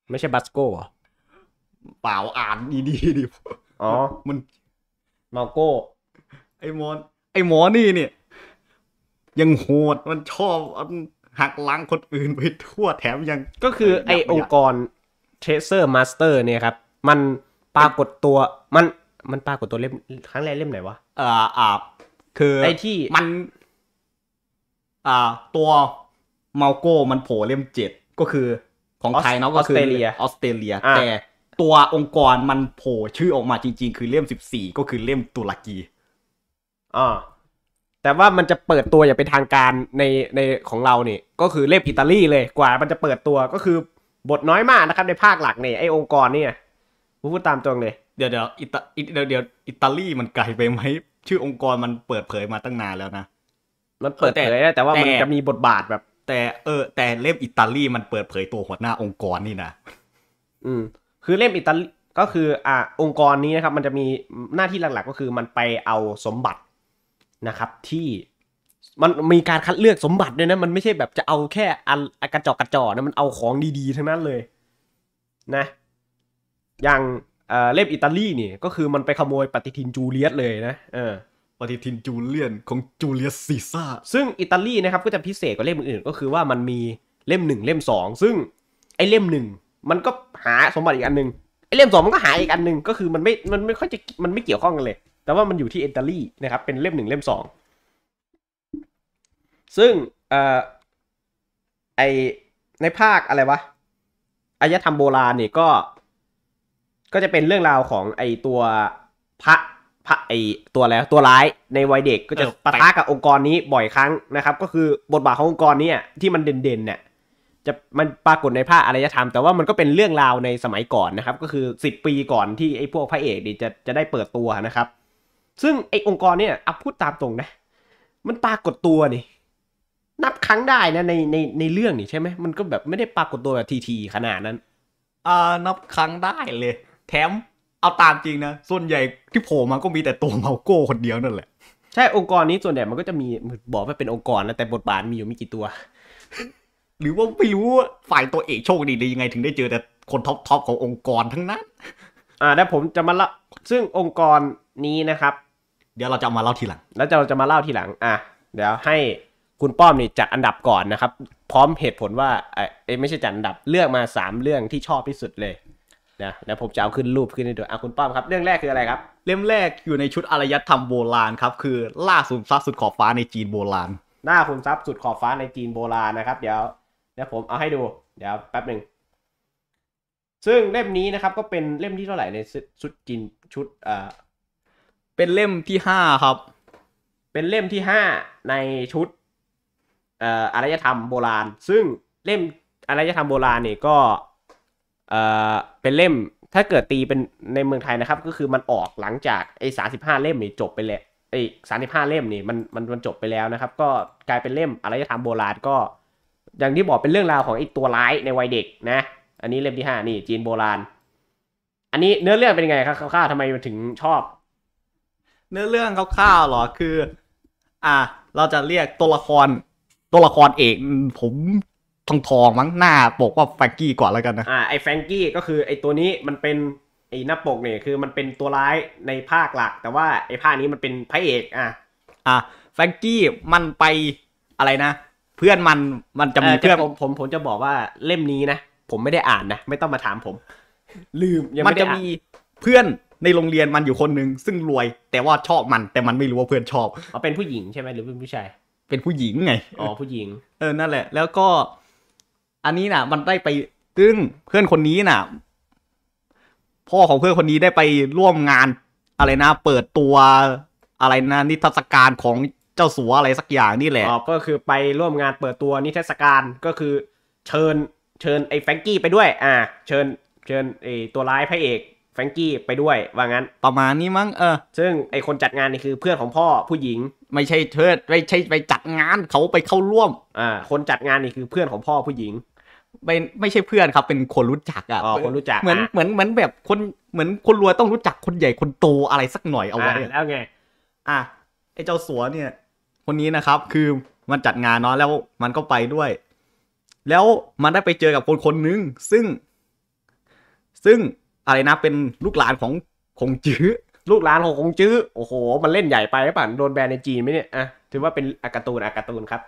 ไม่ใช่บัสโก้เหรอเปล่าอ่านดีๆดิอ๋อ มันเมาโก้ ไอ้หมอไอ้หมอนี่เนี่ย ยังโหด มันชอบ หักล้างคนอื่นไปทั่วแถมยังก็คือ ไอองค์กรเทรเซอร์มาสเตอร์เนี่ยครับ มันปรากฏตัวมัน มันปรากฏตัวเล่มครั้งแรกเล่มไหนวะเอ่ออ่าคือไอที่มันอ่าตัวเมาโก้มันโผล่เล่มเจ็ดก็คือของไทยเนาะก็คือออสเตรเลียออสเตรเลียแต่ตัวองค์กรมันโผล่ชื่อออกมาจริง ๆ คือเล่มสิบสี่ก็คือเล่มตุรกีอ่าแต่ว่ามันจะเปิดตัวอย่างเป็นทางการในในของเราเนี่ยก็คือเล่มอิตาลีเลยกว่า มันจะเปิดตัวก็คือบทน้อยมากนะครับในภาคหลักเนี่ยไอองค์กรเนี่ยพูดตามตรงเลยเดี๋ยวเดี๋ยวอิตาเดี๋ยวเดี๋ยวอิตาลีมันไกลไปไหมชื่อองค์กรมันเปิดเผยมาตั้งนานแล้วนะมันเปิดเผยได้แต่ว่ามันจะมีบทบาทแบบ แต่เออแต่เล่มอิตาลีมันเปิดเผยตัวหัวหน้าองค์กรนี่นะ อืม คือเล่มอิตาลีก็คือ อ่า องค์กรนี้นะครับ มันจะมีหน้าที่หลักๆก็คือมันไปเอาสมบัตินะครับ ที่มันมีการคัดเลือกสมบัติด้วยนะ มันไม่ใช่แบบจะเอาแค่อันกระจอกกระจอกนะมันเอาของดีๆทั้งนั้นเลยนะ อย่างเล่มอิตาลีนี่ ก็คือมันไปขโมยปฏิทินจูเลียตเลยนะเออปฏิทินจูเลียนของจูเลียสซีซ่าซึ่งอิตาลีนะครับก็จะพิเศษกว่าเล่มอื่น ก็คือว่ามันมีเล่มหนึ่งเล่มสอง ซึ่งไอเล่มหนึ่งมันก็หาสมบัติอีกอันหนึ่งไอเล่มสองมันก็หาอีกอันหนึ่งก็คือมันไม่ มันไม่ค่อยจะมันไม่เกี่ยวข้องกันเลย แต่ว่ามันอยู่ที่อิตาลีนะครับ เป็นเล่มหนึ่งเล่มสอง ซึ่งเอ่อไอในภาคอะไรวะอายธรรมโบราณเนี่ยก็ ก็จะเป็นเรื่องราวของไอตัวพระพระไอตัวแล้วตัวร้ายในวัยเด็กก็จะปะทะกับองค์กรนี้บ่อยครั้งนะครับ ก็คือบทบาทขององค์กรนี้ที่มันเด่นๆเนี่ย จะมันปรากฏในภาคอารยธรรมแต่ว่ามันก็เป็นเรื่องราวในสมัยก่อนนะครับ ก็คือสิบปีก่อนที่ไอ้พวกพระเอกดีจะจะได้เปิดตัวนะครับ ซึ่งไอ้องค์กรเนี่ยเอาพูดตามตรงนะ มันปรากฏตัวนี่ นับครั้งได้นะในในในเรื่องนี่ใช่ไหมมันก็แบบไม่ได้ปรากฏตัวแบบทีทีขนาดนั้นอ่านับครั้งได้เลย แถมเอาตามจริงนะ ส่วนใหญ่ที่โผล่มาก็มีแต่ตัวเมาโก้คนเดียวนั่นแหละใช่ องค์กรนี้ส่วนใหญ่มันก็จะมีบอกว่าเป็นองค์กรนะแต่บทบาทมีอยู่ไม่กี่ตัว หรือว่าไม่รู้ฝ่ายตัวเอกโชคดีได้ยังไงถึงได้เจอแต่คนท็อปทอปขององค์กรทั้งนั้นอ่าแล้วผมจะมาละซึ่งองค์กรนี้นะครับ เดี๋ยวเราจะมาเล่าทีหลัง แล้วเราจะมาเล่าทีหลังอ่ะเดี๋ยวให้คุณป้อมนี่จัดอันดับก่อนนะครับ พร้อมเหตุผลว่าไอ้ไม่ใช่จัดอันดับเลือกมา3เรื่องที่ชอบที่สุดเลยนะแล้วผมจะเอาขึ้นรูปขึ้นให้ดูอ่ะคุณป้อมครับเรื่องแรกคืออะไรครับ เล่มแรกอยู่ในชุดอารยธรรมโบราณครับ คือ ล่าสุดทรัสุดขอบฟ้าในจีนโบราณ หน้าคุณทรัพย์สุดขอบฟ้าในจีนโบราณนะครับเดี๋ยวเดี๋ยวผมเอาให้ดูเดี๋ยวแป๊บหนึ่งซึ่งเล่มนี้นะครับก็เป็นเล่มที่เท่าไหร่ในชุดจีนชุดเอ่อเป็นเล่มที่ห้าครับ เป็นเล่มที่ห้าในชุดเอ่ออารยธรรมโบราณ ซึ่งเล่มอารยธรรมโบราณเนี่ยก็เอ่อเป็นเล่มถ้าเกิดตีเป็นในเมืองไทยนะครับ ก็คือมันออกหลังจากไอ้สาสิบห้าเล่มนี่จบไปแล้วไอ้สาสิบห้าเล่มนี่มันมันมันจบไปแล้วนะครับ ก็กลายเป็นเล่มอารยธรรมโบราณก็ อย่างที่บอกเป็นเรื่องราวของไอ้ตัวร้ายในวัยเด็กนะ อันนี้เล่มที่ห้านี่จีนโบราณ อันนี้เนื้อเรื่องเป็นไงครับข้าวทำไมถึงชอบ เนื้อเรื่องข้าวๆหรอคือ อ่ะเราจะเรียกตัวละครตัวละครเอกผมทองทองมั้งหน้าปกว่าแฟงกี้ก่อนแล้วกันนะอ่าไอแฟงกี้ก็คือไอตัวนี้มันเป็นไอหน้าปกเนี่ยคือ มันเป็นตัวร้ายในภาคหลัก แต่ว่าไอภาคนี้มันเป็นพระเอกอ่ะอ่ะแฟงกี้มันไปอะไรนะเพื่อนมันมันจะมีเพื่อนผมผมผมจะบอกว่าเล่มนี้นะผมไม่ได้อ่านนะ ไม่ต้องมาถามผม ลืมมันจะมีเพื่อนในโรงเรียนมันอยู่คนหนึ่งซึ่งรวย แต่ว่าชอบมันแต่มันไม่รู้ว่าเพื่อนชอบเขาเป็นผู้หญิงใช่ไหมหรือเป็นผู้ชายเป็นผู้หญิงไงอ๋อผู้หญิงเออนั่นแหละแล้วก็อันนี้นะ่ะ มันได้ไปซึ่งเพื่อนคนนี้นะ่ะ พ่อของเพื่อนคนนี้ได้ไปร่วมงาน อะไรนะ เปิดตัวอะไรนะ นิทรรศการของเจ้าสัวอะไรสักอย่างนี่แหละอ๋อ ก็คือไปร่วมงานเปิดตัวนิทรรศการก็คือ เชิญเชิญไอ้แฟงกี้ไปด้วย อ่าเชิญเชิญไอ้ตัวร้ายพระเอก แฟงกี้ไปด้วย ว่างั้นประมาณนี้มั้งเออ ซึ่งไอ้คนจัดงานนี่คือเพื่อนของพ่อผู้หญิง ไม่ใช่เธอไม่ใช่ไปจัดงาน เขาไปเข้าร่วมอ่าคนจัดงานนี่คือเพื่อนของพ่อผู้หญิงไม่ไม่ใช่เพื่อนครับ เป็นคนรู้จักอ่ะคนรู้จัก เหมือนเหมือนเหมือนแบบคนเหมือนคนรวยต้องรู้จักคนใหญ่คนโตอะไรสักหน่อยเอาไว้แล้วไงอ่ะไอ้เจ้าสัวเนี่ย คนนี้นะครับ คือมันจัดงานเนาะแล้ว มันก็ไปด้วย แล้วมันได้ไปเจอกับคนคนนึง ซึ่ง ซึ่งอะไรนะเป็นลูกหลานของคงจื้อลูกหลานของคงจื้อโอ้โหมันเล่นใหญ่ไปป่ะโดนแบนในจีนไหมเนี่ยอ่ะถือว่าเป็นอากาตูนอากาตูนครับ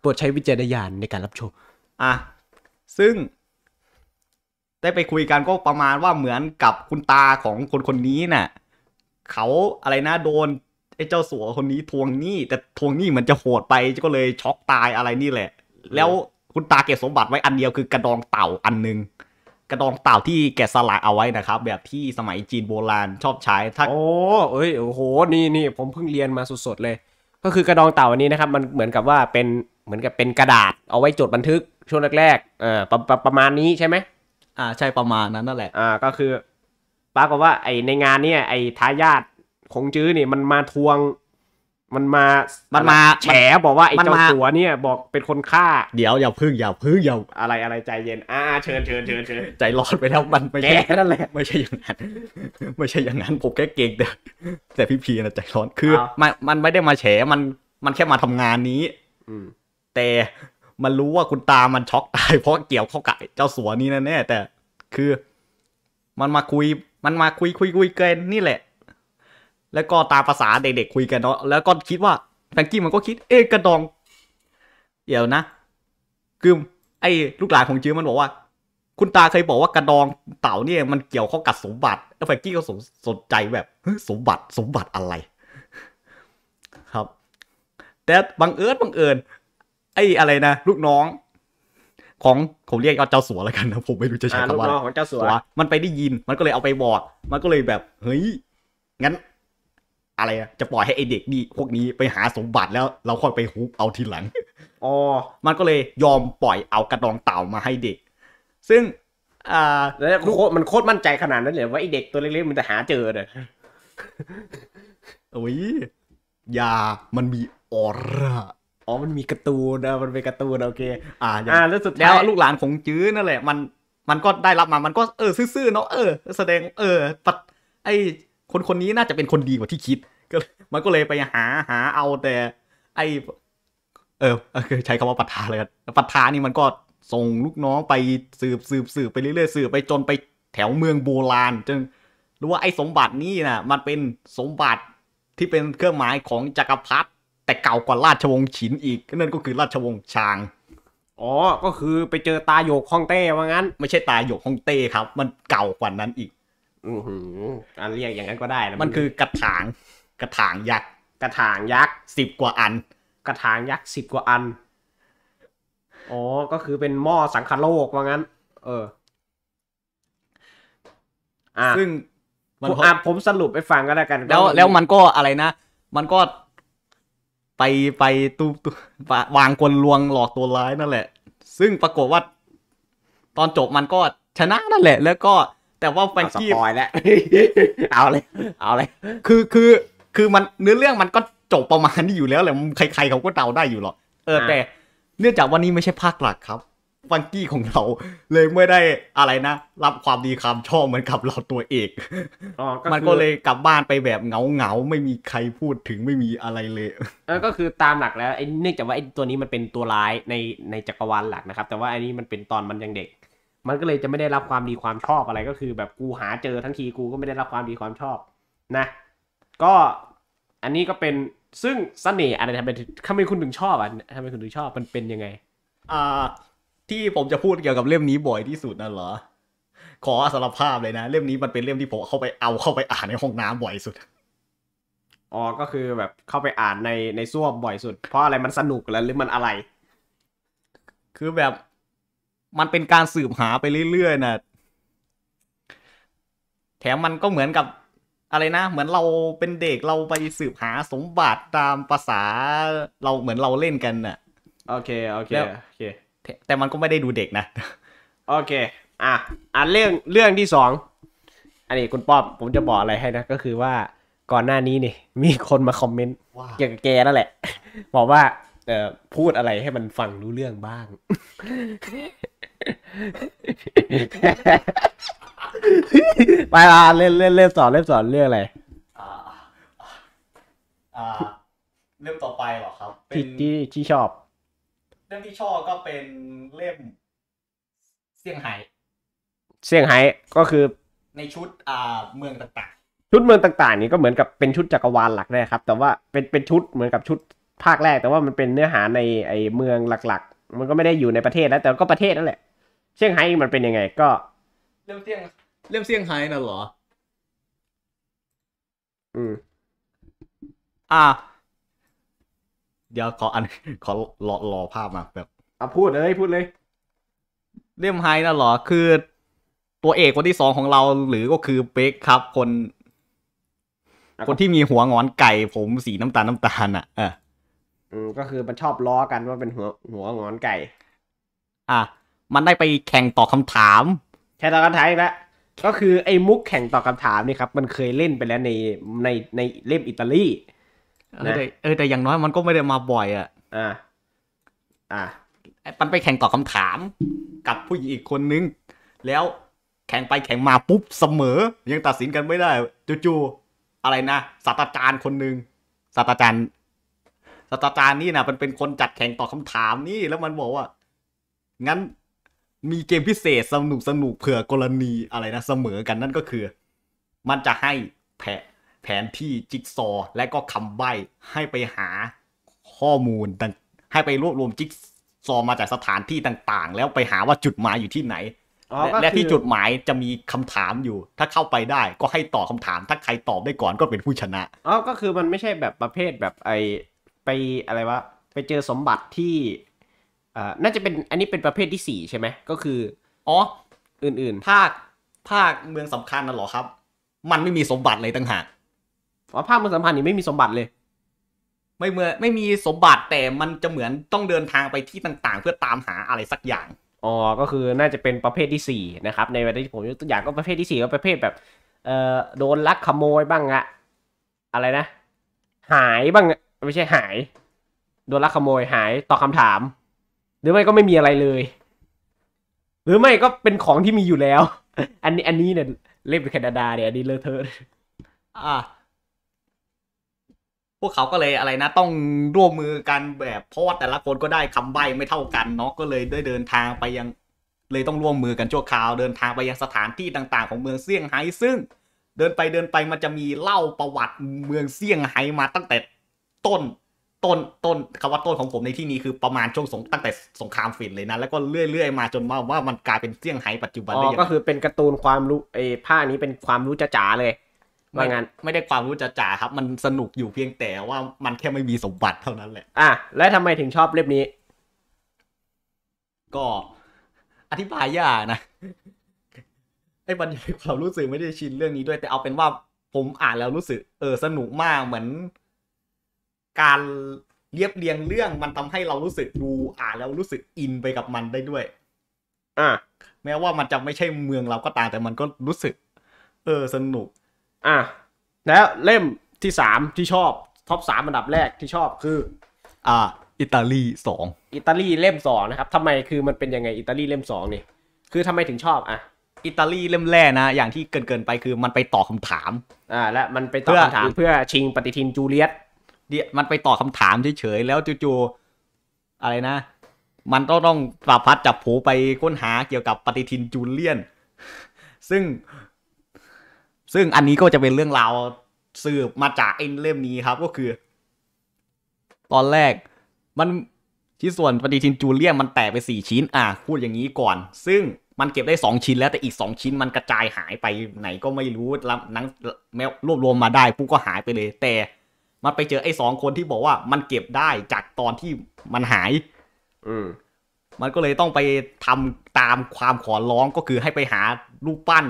โปรดใช้วิจารณญาณในการรับชมอ่ะซึ่ง ได้ไปคุยกันก็ประมาณว่าเหมือนกับคุณตาของคนคนนี้นะ่ะเขาอะไรนะโดนไอ้เจ้าสัวคนนี้ทวงหนี้ แต่ทวงหนี้มันจะโหดไปก็เลยช็อกตายอะไรนี่แหละ แล้วคุณตาเก็บสมบัติไว้อันเดียวคือกระดองเต่าอันนึง กระดองเต่าที่แกสลักเอาไว้นะครับ แบบที่สมัยจีนโบราณชอบใช้ถ้าโอ้เอ้ยโอ้โหนี่นี่ผมเพิ่งเรียนมาสดๆเลย ก็คือกระดองเต่าอันนี้นะครับ มันเหมือนกับว่าเป็นเหมือนกับเป็นกระดาษเอาไว้จดบันทึก ช่วงแรกๆออประประประมาณนี้ใช่ไหมอ่าใช่ประมาณนั้นนั่นแหละ อ่า ก็คือปรากฏว่า ไอในงานเนี่ยไอทายาทคงจื้อนี่มันมาทวง มันมามันมาแฉบอกว่าไอ้เจ้าตัวเนี่ยบอกเป็นคนฆ่าเดี๋ยวอย่าพึ่งอย่าพึ่งอย่าอะไรอะไรใจเย็น อ่าเชิญเชิญเชิญเชิญใจร้อนไปแล้วมันไม่ใช่นั่นแหละไม่ใช่อย่างนั้นไม่ใช่อย่างนั้น ผมแค่เก่งแต่แต่พี่พีนะใจร้อนคือมันมันไม่ได้มาแฉมันมันแค่มาทำงานนี้ อืแต่มันรู้ว่าคุณตามันช็อกตายเพราะเกี่ยวข้อกับเจ้าสัวนี้แน่แต่คือ มันมาคุยมันมาคุยคุยคุยกันนี่แหละ แล้วก็ตามภาษาเด็กๆคุยกันเนาะแล้วก็คิดว่าแฟงกี้มันก็คิดเอ๊กระดอง เดี๋ยวนะคือไอ้ลูกหลานของจื้อมันบอกว่า คุณตาเคยบอกว่ากระดองเต่าเนี่ยมันเกี่ยวข้องกับสมบัติแล้วแฟงกี้ก็สนสนใจแบบสมบัติสมบัติอะไร ครับ แต่บังเอิญบังเอิญไอ้อะไรนะ ลูกน้อง ของผมเรียกเจ้าสัวแล้วกันนะผมไม่รู้จะใช้คำว่าของเจ้าสัวมันไปได้ยิน มันก็เลยเอาไปบอกมันก็เลยแบบเฮ้ยงั้น อะไรจะปล่อยให้ไอเด็กนี่พวกนี้ไปหาสมบัติแล้วเราค่อยไปฮุบเอาทีหลังอ๋อมันก็เลยยอมปล่อยเอากระดองเต่ามาให้เด็ก ซึ่ง อ่าแล้วมันโคตรมั่นใจขนาดนั้นเลยว่าไอเด็กตัวเล็กๆมันจะหาเจอเลยโอ้ยยามันมีออร่าอ๋อมันมีการ์ตูนะมันเป็นการ์ตูนโอเคอ่าอ่า แล้วสุดท้ายลูกหลานของจื้อนั่นแหละ มัน มันก็ได้รับมา มันก็เออซื่อๆเนาะ เออแสดง เออ ปัด ไอ้ คนคนนี้น่าจะเป็นคนดีกว่าที่คิด ก็ มันก็เลยไปหาหาเอาแต่ ไอ เออใช้คำว่าปัทธาเลยกันปัทธานี่มันก็ส่งลูกน้องไปสืบสืบสืบไปเรื่อยๆสืบไปจนไปแถวเมืองโบราณจนรู้ว่าไอ้สมบัตินี่นะมันเป็นสมบัติที่เป็นเครื่องหมายของจกักรพรรดิแต่เก่ากว่าราชวงศ์ฉินอีกนั่นก็คือราชวงศ์ชางอ๋อก็คือไปเจอตาโยกฮ่องเต้ว่างั้น ไม่ใช่ตาโยกฮ่องเต้ครับ มันเก่ากว่านั้นอีก อือหืออันเรียกอย่างนั้นก็ได้นะมันคือกระถาง กระถางยักษ์กระถางยักษ์สิบกว่าอัน กระถางยักษ์สิบกว่าอัน อ๋อก็คือเป็นหม้อสังคโลกว่างั้น เอออ่าซึ่งมันผมสรุปไปฟังก็แล้วกัน แล้วแล้วมันก็อะไรนะมันก็ไปไปตูวางกลลวงหลอกตัวร้ายนั่นแหละ ซึ่งปรากฏว่า ตอนจบมันก็ชนะนั่นแหละ แล้วก็ แต่ว่าแฟนกี้สปอยแล้วเอาเลยเอาเลย คือคือคือมันเนื้อเรื่องมันก็จบประมาณนี้อยู่แล้วแหละใครๆเขาก็เดาได้อยู่หรอกเออแต่ เนื่องจากวันนี้ไม่ใช่ภาคหลักครับฟังกี้ของเราเลยไม่ได้อะไรนะรับความดีความชอบเหมือนกับเราตัวเอกมันก็เลยกลับบ้านไปแบบเงาเงาไม่มีใครพูดถึงไม่มีอะไรเลยก็คือตามหลักแล้วเนื่องจากว่าไอ้ตัวนี้มันเป็นตัวร้ายในในจักรวาลหลักนะครับ แต่ว่าอันนี้มันเป็นตอนมันยังเด็ก มันก็เลยจะไม่ได้รับความดีความชอบอะไรก็คือแบบกูหาเจอทั้งทีกูก็ไม่ได้รับความดีความชอบ นะ ก็ อันนี้ก็เป็นซึ่งเสน่ห์อะไรทำไมทำไมคุณถึงชอบอ่ะทำไมคุณถึงชอบมันเป็นยังไงอ่าที่ผมจะพูดเกี่ยวกับเล่มนี้บ่อยที่สุดนั่นเหรอ ขอสารภาพเลยนะเล่มนี้มันเป็นเล่มที่ผมเข้าไปเอาเข้าไปอ่านในห้องน้ำบ่อยสุด อ๋อก็คือแบบเข้าไปอ่านในในซ่วมบ่อยสุด เพราะอะไรมันสนุกแล้วหรือมันอะไร คือแบบมันเป็นการสืบหาไปเรื่อยๆนะแถมมันก็เหมือนกับอะไรนะ เหมือนเราเป็นเด็กเราไปสืบหาสมบัติตามภาษาเราเหมือนเราเล่นกันน่ะ โอเค โอเคโอเคแต่มันก็ไม่ได้ดูเด็กนะ โอเคอ่ะอันเรื่องเรื่องที่สองอันนี้คุณป๊อบผมจะบอกอะไรให้นะ ก็คือว่าก่อนหน้านี้นี่มีคนมาคอมเมนต์เกี่ยวกับแกนั่นแหละ บอกว่าเออพูดอะไรให้มันฟังรู้เรื่องบ้าง ไปมาเล่นเล่นเล่นสอนเล่นสอนเรื่องอะไรเรื่องต่อไปหรอครับีที่ที่ชอบเล่มที่ชอบก็เป็นเล่มเซี่ยงไฮ้เซี่ยงไฮ้ก็คือในชุดอ่าเมืองต่าง ๆ ชุดเมืองต่างๆนี่ก็เหมือนกับเป็นชุดจักรวาลหลักได้ครับแต่ว่าเป็นเป็นชุดเหมือนกับชุดภาคแรก แต่ว่ามันเป็นเนื้อหาในไอเมืองหลัก ๆ มันก็ไม่ได้อยู่ในประเทศแล้ว แต่ก็ประเทศนั่นแหละเซี่ยงไฮ้มันเป็นยังไง ก็เล่มเซี่ยงเล่มเซี่ยงไฮ้น่ะเหรอ อืม อ่าเดี๋ยวขออันขอรอรอภาพมาแบบอ่ะพูดเลยพูดเลยเล่มไฮนะหรอคือ ตัวเอกคนที่สองของเราหรือก็คือเป๊กครับ คนคนที่มีหัวงอนไก่ผมสีน้ำตาลน้ำตาลอ่ะเออืก็คือมันชอบล้อกันว่าเป็นหัวหัวงอนไก่ อ่ะมันได้ไปแข่งตอบคาถามแข่งตอบคำถามอีกแล้วก็คือไอ้มุกแข่งตอบคาถามนี่ครับมันเคยเล่นไปแล้วในในในเล่มอิตาลีเออแต่เออแต่อย่างน้อยมันก็ไม่ได้มาบ่อยอ่ะ อ่าอ่า มันไปแข่งตอบคาถาม กับผู้หญิงอีกคนนึง แล้วแข่งไปแข่งมาปุ๊บ เสมอ ยังตัดสินกันไม่ได้จู่ๆอะไรนะศาสตราจารย์คนหนึ่งศาสตราจารย์ศาสตราจารย์นี่นะมันเป็นคนจัดแข่งตอบคาถามนี่ แล้วมันบอกว่า งั้นมีเกมพิเศษสนุกสนุกเผื่อกรณีอะไรนะเสมอกันนั่นก็คือ มันจะให้แพะแผนที่จิ๊กซอ และก็คำใบ้ให้ไปหาข้อมูล ให้ไปรวบรวมจิ๊กซอ มาจากสถานที่ต่าง ๆ แล้วไปหาว่าจุดหมายอยู่ที่ไหน และที่จุดหมายจะมีคำถามอยู่ ถ้าเข้าไปได้ก็ให้ตอบคาถาม ถ้าใครตอบได้ก่อนก็เป็นผู้ชนะอ๋อก็คือมันไม่ใช่แบบประเภทแบบไอไปอะไรวะไปเจอสมบัติที่อ่าน่าจะเป็นอันนี้เป็นประเภทที่สี่ใช่ไหมก็คืออ๋ออื่นๆภาคภาคเมืองสำคัญนั่นหรอครับ มันไม่มีสมบัติเลยต่างหากว่าภาคมือสัมพันธ์นี่ไม่มีสมบัติเลย ไม่เหมือนไม่มีสมบัติแต่มันจะเหมือนต้องเดินทางไปที่ต่าง ๆ เพื่อตามหา อะไรสักอย่าง อ๋อ ก็คือน่าจะเป็นประเภทที่4นะครับในวันที่ผมยกตัวอย่างก็ประเภทที่4ก็ประเภทแบบ เอ่อโดนลักขโมยบ้างอะอะไรนะ หายบ้างไม่ใช่หาย โดนลักขโมยหายตอบคาถาม หรือไม่ก็ไม่มีอะไรเลย หรือไม่ก็เป็นของที่มีอยู่แล้ว อันนี้อันนี้เนี่ยเล่นแคนาดาเนี่ยอันนี้เลอะเทอะอ่าพวกเขาก็เลยอะไรนะ ต้องร่วมมือกันแบบเพราะว่าแต่ละคนก็ได้คำใบ้ไม่เท่ากันเนาะก็เลยได้เดินทางไปยังเลยต้องร่วมมือกันชั่วคราวเดินทางไปยังสถานที่ต่าง ๆของเมืองเซี่ยงไฮ้ซึ่งเดินไปเดินไปมันจะมีเล่าประวัติเมืองเซี่ยงไฮ้มาตั้งแต่ต้น ต้นต้นคำว่าต้นของผมในที่นี้คือประมาณช่วงสงตั้งแต่สงครามฝิ่นเลยนะแล้วก็เรื่อย ๆมาจนมาว่ามันกลายเป็นเซี่ยงไฮ้ปัจจุบันเลยก็คือ เป็นการ์ตูนความรู้ไอ้ผ้านี้เป็นความรู้จ๋าเลยว่างั้น ไม่ได้ความรู้จะจ๋าครับ มันสนุกอยู่เพียงแต่ว่ามันแค่ไม่มีสมบัติเท่านั้นแหละ อ่ะ แล้วทำไมถึงชอบเล่มนี้ ก็ อธิบายยากนะไอ้บรรยายความรู้สึกไม่ได้ชินเรื่องนี้ด้วย แต่เอาเป็นว่า ผมอ่านแล้วรู้สึก เออ สนุกมากเหมือน การเรียบเรียงเรื่อง มันทำให้เรารู้สึกดูอ่านแล้วรู้สึกอินไปกับมันได้ด้วย อ่ะแม้ว่ามันจะไม่ใช่เมืองเราก็ตามแต่มันก็รู้สึก เออสนุกอ่ะแล้วเล่มที่สามที่ชอบท็อปสามอันดับแรกที่ชอบคือ อ่าอิตาลีสองอิตาลีเล่มสองนะครับทำไมคือมันเป็นยังไงอิตาลีเล่มสองนี่คือทำไมถึงชอบ อ่ะอิตาลีเล่มแรกนะอย่างที่เกินเกินไปคือมันไปตอบคาถามอ่าและมันไปตอบคำถาม เพื่อชิงปฏิทินจูเลียตเดียมันไปตอบคาถามเฉยๆแล้วจู่ๆอะไรนะ มันต้องต้องปรับพัดจับผูไปค้นหาเกี่ยวกับปฏิทินจูเลียน ซึ่งซึ่งอันนี้ก็จะเป็นเรื่องราวสืบมาจากเอ็นเล่มนี้ครับ ก็คือ ตอนแรก มันชิ้นส่วนปฏิทินจูเลียมันแตกไปสี่ชิ้น อ่ะพูดอย่างนี้ก่อน ซึ่งมันเก็บได้สองชิ้น แล้วแต่อีกสองชิ้นมันกระจายหายไปไหนก็ไม่รู้แล้วนังแม้รวบรวมมาได้ปุ๊บก็หายไปเลย แต่มันไปเจอไอ้สองคนที่บอกว่า มันเก็บได้จากตอนที่มันหายเออมันก็เลยต้องไปทำตามความขอร้องก็คือให้ไปหารูปปั้น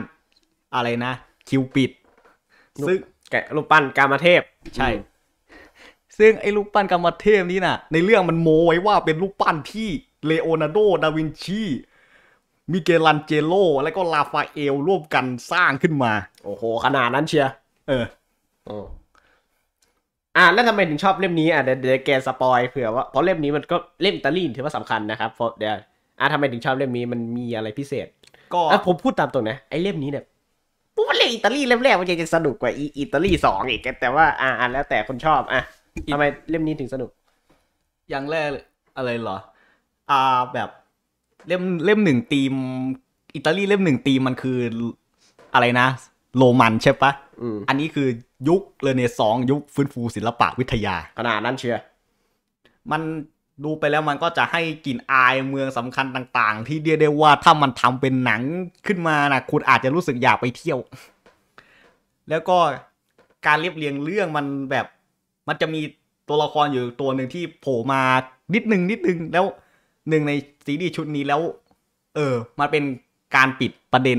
อะไรนะคิวปิดซึ่งแกะรูปปั้นกามเทพ ใช่ ซึ่งไอ้รูปปั้นกามเทพนี่น่ะ ในเรื่องมันโมไว้ว่าเป็นรูปปั้นที่เลโอนาร์โด ดาวินชีมิเกลันเจโล และก็ลาฟาเอลร่วมกันสร้างขึ้นมา โอ้โห ขนาดนั้นเชียเอออ่าแล้วทำไมถึงชอบเล่มนี้อ่ะเดี๋ยวแกสปอยเผื่อว่า เพราะเล่มนี้มันก็เล่มอิตาลีถือว่าสำคัญนะครับเพราะเดี๋ยวอ่ะทำไมถึงชอบเล่มนี้มันมีอะไรพิเศษ ก็ผมพูดตามตรงนะไอ้เล่มนี้เนี่ยปุ๊บเล่อิตาลีเล่มแรกมันยังจะสนุกกว่าอิตาลีสองอีกแต่ว่าอ่าแล้วแต่คนชอบอ่ะทำไมเล่มนี้ถึงสนุก อย่างแรกอะไรเหรอ อ่าแบบ เล่มเล่มหนึ่งตีม อิตาลีเล่มหนึ่งตีมมันคืออะไรนะ โรมันใช่ปะอันนี้คือยุคเรเนซองยุคฟื้นฟูศิลปะวิทยา ขนาดนั้นเชียร์มันดูไปแล้วมันก็จะให้กลิ่นอายเมืองสำคัญต่างๆ ที่เรียกได้ว่าถ้ามันทำเป็นหนังขึ้นมานะคุณอาจจะรู้สึกอยากไปเที่ยว แล้วก็การเรียบเรียงเรื่องมันแบบมันจะมีตัวละครอยู่ตัวหนึ่งที่โผล่มานิดนึงนิดนึง แล้วหนึ่งในซีรีส์ชุดนี้แล้ว เออมันเป็นการปิดประเด็น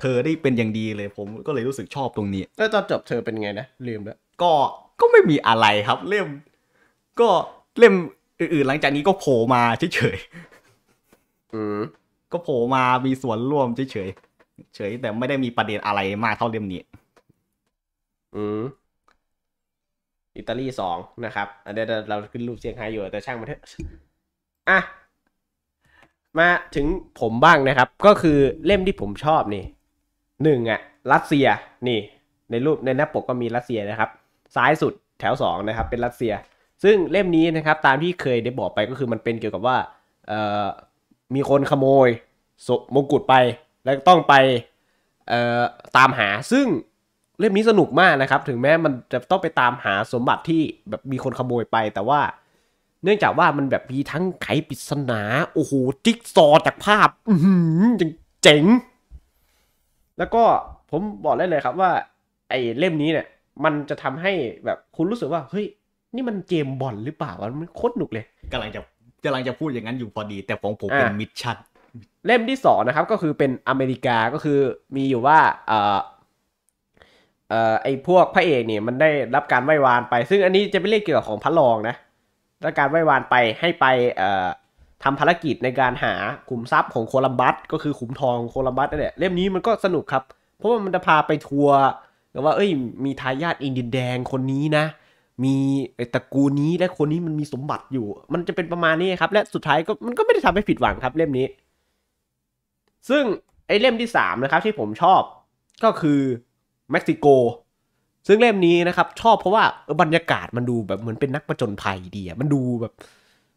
เธอได้เป็นอย่างดีเลยผม ก็เลยรู้สึกชอบตรงนี้ แล้วตอนจบเธอเป็นไงนะลืมแล้วก็ก็ไม่มีอะไรครับเล่มก็เล่มอื่นๆหลังจากนี้ก็โผล่มา เฉยๆ ก็โผล่มา มีส่วนร่วม เฉยๆ เฉย แต่ไม่ได้มีประเด็นอะไรมากเท่าเรื่มนี้อิตาลีสองนะครับเดี๋ยว เราขึ้นรูปเซียงไฮ้อยู่แต่ช่างมันเถอะอ่ะมาถึงผมบ้างนะครับ ก็คือเล่มที่ผมชอบนี่หนึ่งอะรัสเซีย นี่ ในรูปในหน้าปกก็มีรัสเซียนะครับ ซ้ายสุดแถวสองนะครับเป็นรัสเซียซึ่งเล่มนี้นะครับตามที่เคยได้บอกไปก็คือมันเป็นเกี่ยวกับว่า มีคนขโมย มงกุฎไป แล้วต้องไปตามหาซึ่งเล่มนี้สนุกมากนะครับ ถึงแม้มันจะต้องไปตามหาสมบัติที่แบบมีคนขโมยไป แต่ว่าเนื่องจากว่ามันแบบมีทั้งไขปริศนาโอ้โหจิ๊กซอจากภาพองเจ๋งแล้วก็ผมบอกได้เลยครับว่าไอ้เล่มนี้เนี่ย มันจะทำให้แบบคุณรู้สึกว่าเฮ้ยนี่มันเกมบอลหรือเปล่าวะมันโคตรหนุกเลย กำลังจะกำลังจะพูดอย่างนั้นอยู่พอดี แต่ของผมเป็นมิชชั่นเล่มที่สองนะครับก็คือเป็นอเมริกาก็คือมีอยู่ว่าเออเออไอพวกพระเอกเนี่ยมันได้รับการไหว้วานไป ซึ่งอันนี้จะเป็นเรื่องเกี่ยวกับของพระรองนะรับการไหว้วานไปให้ไปเอ่อทำภารกิจในการหาขุมทรัพย์ของโคลัมบัสก็คือขุมทองโคลัมบัสนั่นแหละเล่มนี้มันก็สนุกครับ เพราะว่ามันจะพาไปทัวร์ว่าเอ้ยมีทายาทอินเดีนแดงคนนี้นะมีตระกูลนี้และคนนี้มันมีสมบัติอยู่ มันจะเป็นประมาณนี้ครับ และสุดท้ายก็มันก็ไม่ได้ทำให้ผิดหวังครับ เล่มนี้ ซึ่งไอเล่มที่ 3 นะครับ ที่ผมชอบก็คือเม็กซิโก ซึ่งเล่มนี้นะครับ ชอบเพราะว่าบรรยากาศมันดูแบบเหมือนเป็นนักประจนภัยดีอะมันดูแบบ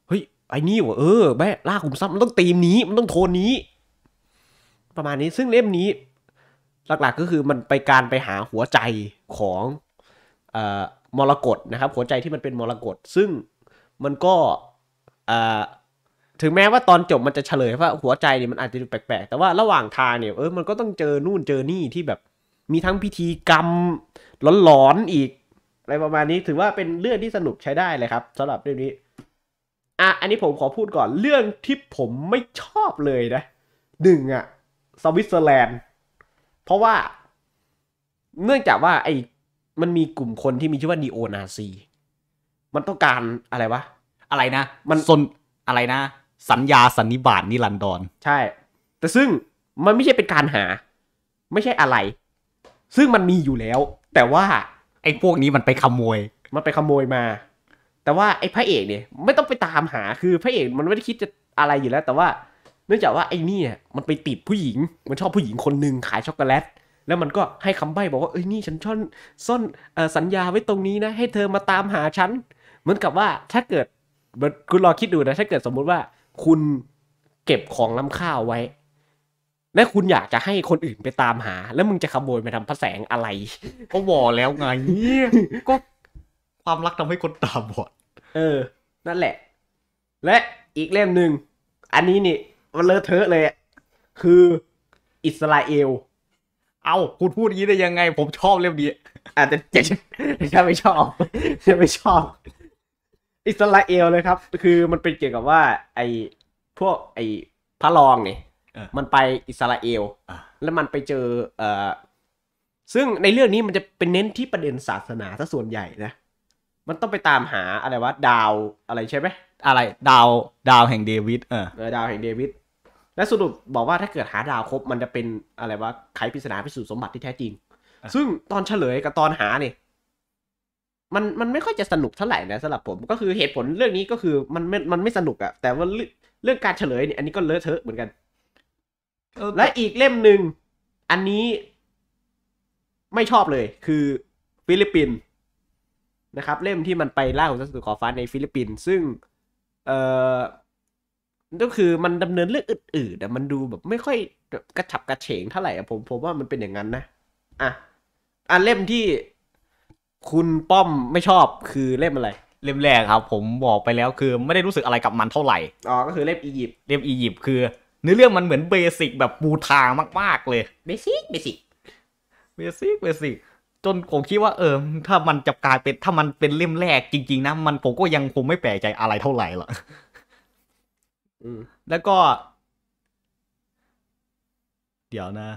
เฮ้ยไอ้นี่วะเออแม่ล่าขุมทรัพย์มันต้องตีมนี้ มันต้องโทนนี้ ประมาณนี้ ซึ่งเล่มนี้ หลักๆก็คือมันไปการไปหาหัวใจของเอ่อมรกตนะครับหัวใจที่มันเป็นมรกตซึ่งมันก็ถึงแม้ว่าตอนจบมันจะเฉลยว่าหัวใจเนี่ยมันอาจจะดูแปลกๆแต่ว่าระหว่างทางเนี่ยเออมันก็ต้องเจอนู่นเจอนี่ที่แบบ มีทั้งพิธีกรรมหลอนๆอีกอะไรประมาณนี้ถือว่าเป็นเรื่องที่สนุกใช้ได้เลยครับสำหรับเรื่องนี้อ่ะอันนี้ผมขอพูดก่อนเรื่องที่ผมไม่ชอบเลยนะหนึ่งอะสวิตเซอร์แลนด์ เพราะว่าเนื่องจากว่าไอมันมีกลุ่มคนที่มีชื่อว่าดีโอนาซี มันต้องการอะไรวะ อะไรนะ มันสนอะไรนะ สัญญาสันนิบาตนิรันดรใช่ แต่ซึ่งมันไม่ใช่เป็นการหา ไม่ใช่อะไร ซึ่งมันมีอยู่แล้ว แต่ว่าไอ้พวกนี้มันไปขโมย มันไปขโมยมา แต่ว่าไอ้พระเอกเนี่ยไม่ต้องไปตามหา คือพระเอกมันไม่ได้คิดจะอะไรอยู่แล้ว แต่ว่า เนื่องจากว่าไอ้นี่มันไปติดผู้หญิง มันชอบผู้หญิงคนหนึ่งขายช็อกโกแลตแล้วมันก็ให้คำใบ้บอกว่าเอ้ยนี่ฉันช่อนซ่อนสัญญาไว้ตรงนี้นะให้เธอมาตามหาฉัน เหมือนกับว่าถ้าเกิด คุณลองคิดดูนะ ถ้าเกิดสมมุติว่าคุณเก็บของล้ำข้าวไว้ และคุณอยากจะให้คนอื่นไปตามหาแล้วมึงจะขโมยไปทำพระแสงอะไรก็วอแล้วไงก็ความรักทำให้คนตาบอดเออนั่นแหละ และอีกเล่มหนึ่งอันนี้นี่มันเลอะเทอะเลยคืออิสราเอลเอาคุณพูดอย่างนี้ได้ยังไงผมชอบเล่มนี้อาจจะเจ็ดฉันไม่ชอบฉันไม่ชอบ อิสราเอลเลยครับ คือมันเป็นเกี่ยวกับว่าไอ้พวกไอ้พระรองเนี่ยมันไปอิสราเอล แล้วมันไปเจอเอ่อซึ่งในเรื่องนี้มันจะเป็นเน้นที่ประเด็นศาสนาซะส่วนใหญ่นะ มันต้องไปตามหาอะไรวะ ดาวอะไรใช่ไหมอะไรดาวดาวแห่งเดวิดเออดาวแห่งเดวิดและสรุปบอกว่าถ้าเกิดหาดาวครบมันจะเป็นอะไรว่าไขปริศนาพิสูจน์สมบัติที่แท้จริงซึ่งตอนเฉลยกับตอนหาเนี่ยมันมันไม่ค่อยจะสนุกเท่าไหร่นะสำหรับผม ก็คือเหตุผลเรื่องนี้ก็คือมันไม่มันไม่สนุกอะแต่ว่าเรื่องการเฉลยเนี่ยอันนี้ก็เลอะเทอะเหมือนกันและอีกเล่มหนึ่งอันนี้ไม่ชอบเลย คือฟิลิปปินส์นะครับ เล่มที่มันไปล่าของสัตว์ขอฟ้าในฟิลิปปินส์ซึ่ง เอ่อก็คือมันดำเนินเรื่องอื่นๆแต่มันดูแบบไม่ค่อยกระฉับกระเฉงเท่าไหร่ผมผมว่ามันเป็นอย่างนั้นนะอ่ะอ่ะเล่มที่คุณป้อมไม่ชอบคือเล่มอะไร เล่มแรกครับ ผมบอกไปแล้วคือ ไม่ได้รู้สึกอะไรกับมันเท่าไหร่อ๋อก็คือเล่มอียิปต์เล่มอียิปต์คือเนื้อเรื่องมันเหมือนเบสิกแบบปูทางมากๆเลยเบสิกเบสิกเบสิกเบสิกจนผมคิดว่าเออถ้ามันจะกลายเป็นถ้ามันเป็นเล่มแรก จริงๆนะมันผมก็ยังคงไม่แปลกใจอะไรเท่าไหร่หรอกแล้วก็ เดี๋ยวนะ